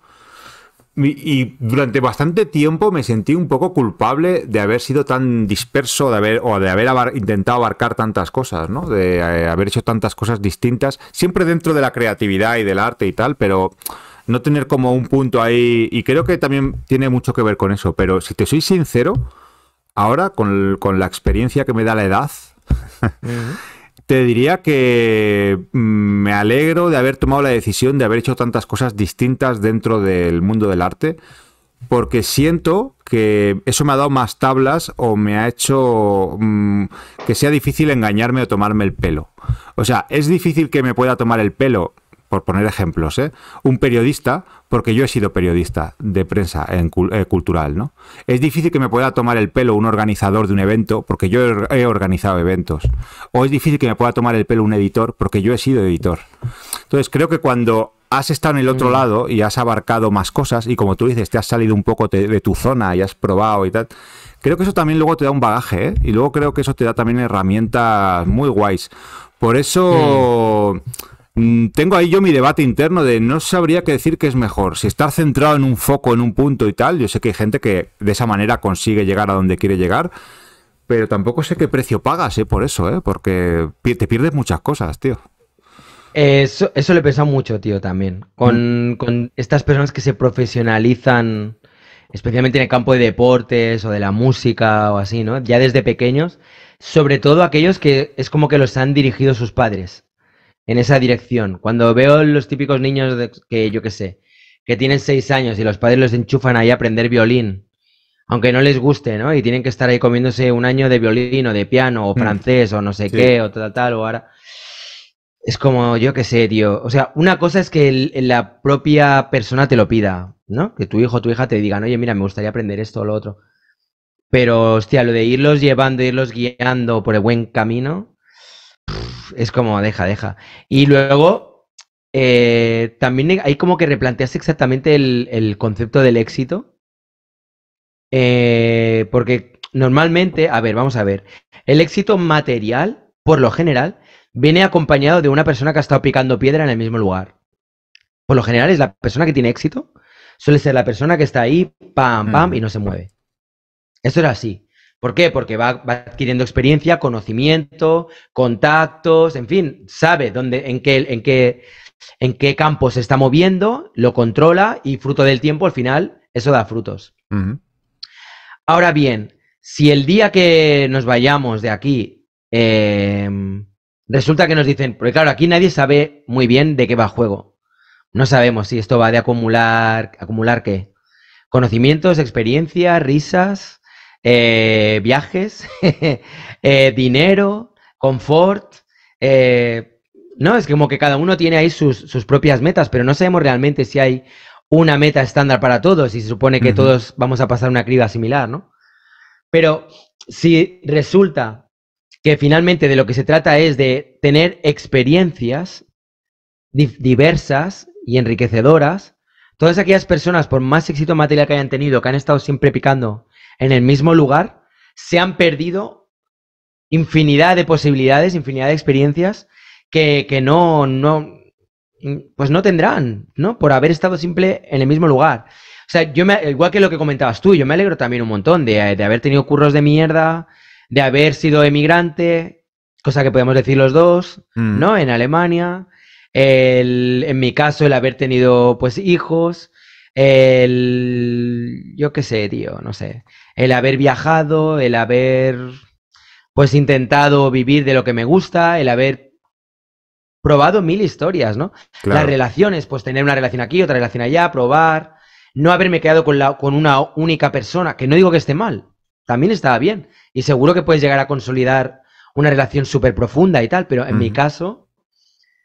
y durante bastante tiempo me sentí un poco culpable de haber sido tan disperso de haber, o de haber intentado abarcar tantas cosas, ¿no? De eh, haber hecho tantas cosas distintas, siempre dentro de la creatividad y del arte y tal, pero no tener como un punto ahí. Y creo que también tiene mucho que ver con eso, pero si te soy sincero, ahora con, con la experiencia que me da la edad. Te diría que mm, me alegro de haber tomado la decisión de haber hecho tantas cosas distintas dentro del mundo del arte, porque siento que eso me ha dado más tablas o me ha hecho mm, que sea difícil engañarme o tomarme el pelo. O sea, es difícil que me pueda tomar el pelo por poner ejemplos, ¿eh? un periodista, porque yo he sido periodista de prensa eh, cultural, ¿no? Es difícil que me pueda tomar el pelo un organizador de un evento, porque yo he organizado eventos. O es difícil que me pueda tomar el pelo un editor, porque yo he sido editor. Entonces, creo que cuando has estado en el otro mm. lado y has abarcado más cosas, y como tú dices, te has salido un poco de tu zona y has probado y tal, creo que eso también luego te da un bagaje, ¿eh? Y luego creo que eso te da también herramientas muy guays. Por eso... Mm. Mm, tengo ahí yo mi debate interno de no sabría qué decir que es mejor. Si estar centrado en un foco, en un punto y tal, yo sé que hay gente que de esa manera consigue llegar a donde quiere llegar, pero tampoco sé qué precio pagas eh, por eso, eh, porque te pierdes muchas cosas, tío. Eso, eso le pensado mucho, tío, también. Con, mm. con estas personas que se profesionalizan, especialmente en el campo de deportes o de la música o así, ¿no? Ya desde pequeños, sobre todo aquellos que es como que los han dirigido sus padres en esa dirección. Cuando veo los típicos niños que yo qué sé, que tienen seis años y los padres los enchufan ahí a aprender violín, aunque no les guste, ¿no? Y tienen que estar ahí comiéndose un año de violín o de piano o mm. francés o no sé qué o tal, tal o ahora. Es como, yo qué sé, tío. O sea, una cosa es que la propia persona te lo pida, ¿no? Que tu hijo o tu hija te digan, oye, mira, me gustaría aprender esto o lo otro. Pero, hostia, lo de irlos llevando, irlos guiando por el buen camino, es como, deja, deja. Y luego, eh, también hay como que replantearse exactamente el, concepto del éxito. Eh, porque normalmente, a ver, vamos a ver, el éxito material, por lo general, viene acompañado de una persona que ha estado picando piedra en el mismo lugar. Por lo general es la persona que tiene éxito, suele ser la persona que está ahí, pam, pam, mm. y no se mueve. eso era así. ¿Por qué? Porque va, adquiriendo experiencia, conocimiento, contactos, en fin, sabe dónde, en qué, en qué, en qué campo se está moviendo, lo controla y fruto del tiempo, al final, eso da frutos. Ahora bien, si el día que nos vayamos de aquí, em, resulta que nos dicen, porque claro, aquí nadie sabe muy bien de qué va juego. No sabemos si esto va de acumular, acumular qué. Conocimientos, experiencia, risas eh, viajes, eh, dinero, confort. Eh, no, es como que cada uno tiene ahí sus, propias metas, pero no sabemos realmente si hay una meta estándar para todos y se supone que todos vamos a pasar una criba similar, ¿no? Pero si resulta que finalmente de lo que se trata es de tener experiencias diversas y enriquecedoras, todas aquellas personas, por más éxito material que hayan tenido, que han estado siempre picando en el mismo lugar, se han perdido infinidad de posibilidades, infinidad de experiencias que, no, no, pues no tendrán, ¿no? Por haber estado simple en el mismo lugar. O sea, yo me, igual que lo que comentabas tú, yo me alegro también un montón de, haber tenido curros de mierda, de haber sido emigrante, cosa que podemos decir los dos, mm. ¿no? En Alemania. en mi caso, el haber tenido, pues, hijos el, yo qué sé, tío, no sé, el haber viajado, el haber, pues, intentado vivir de lo que me gusta, el haber probado mil historias, ¿no? Las relaciones, pues, tener una relación aquí, otra relación allá, probar, no haberme quedado con, la, con una única persona, que no digo que esté mal, también estaba bien, y seguro que puedes llegar a consolidar una relación súper profunda y tal, pero en mi caso,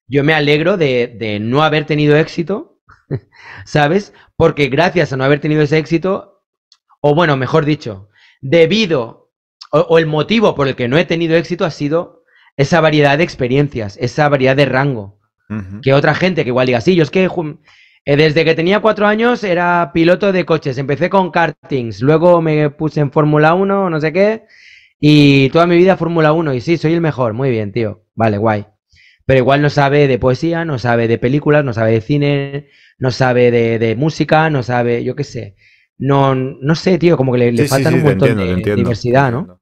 yo me alegro de, de no haber tenido éxito ¿sabes? Porque gracias a no haber tenido ese éxito, o bueno, mejor dicho, debido o, el motivo por el que no he tenido éxito ha sido esa variedad de experiencias, esa variedad de rango. Que otra gente que igual diga, sí, yo es que eh, desde que tenía cuatro años era piloto de coches, empecé con kartings, luego me puse en Fórmula 1, no sé qué, y toda mi vida Fórmula 1, y sí, soy el mejor, muy bien, tío, vale, guay pero igual no sabe de poesía, no sabe de películas, no sabe de cine, no sabe de, de música, no sabe, yo qué sé. No, no sé, tío, como que le, le faltan un montón de diversidad, ¿no?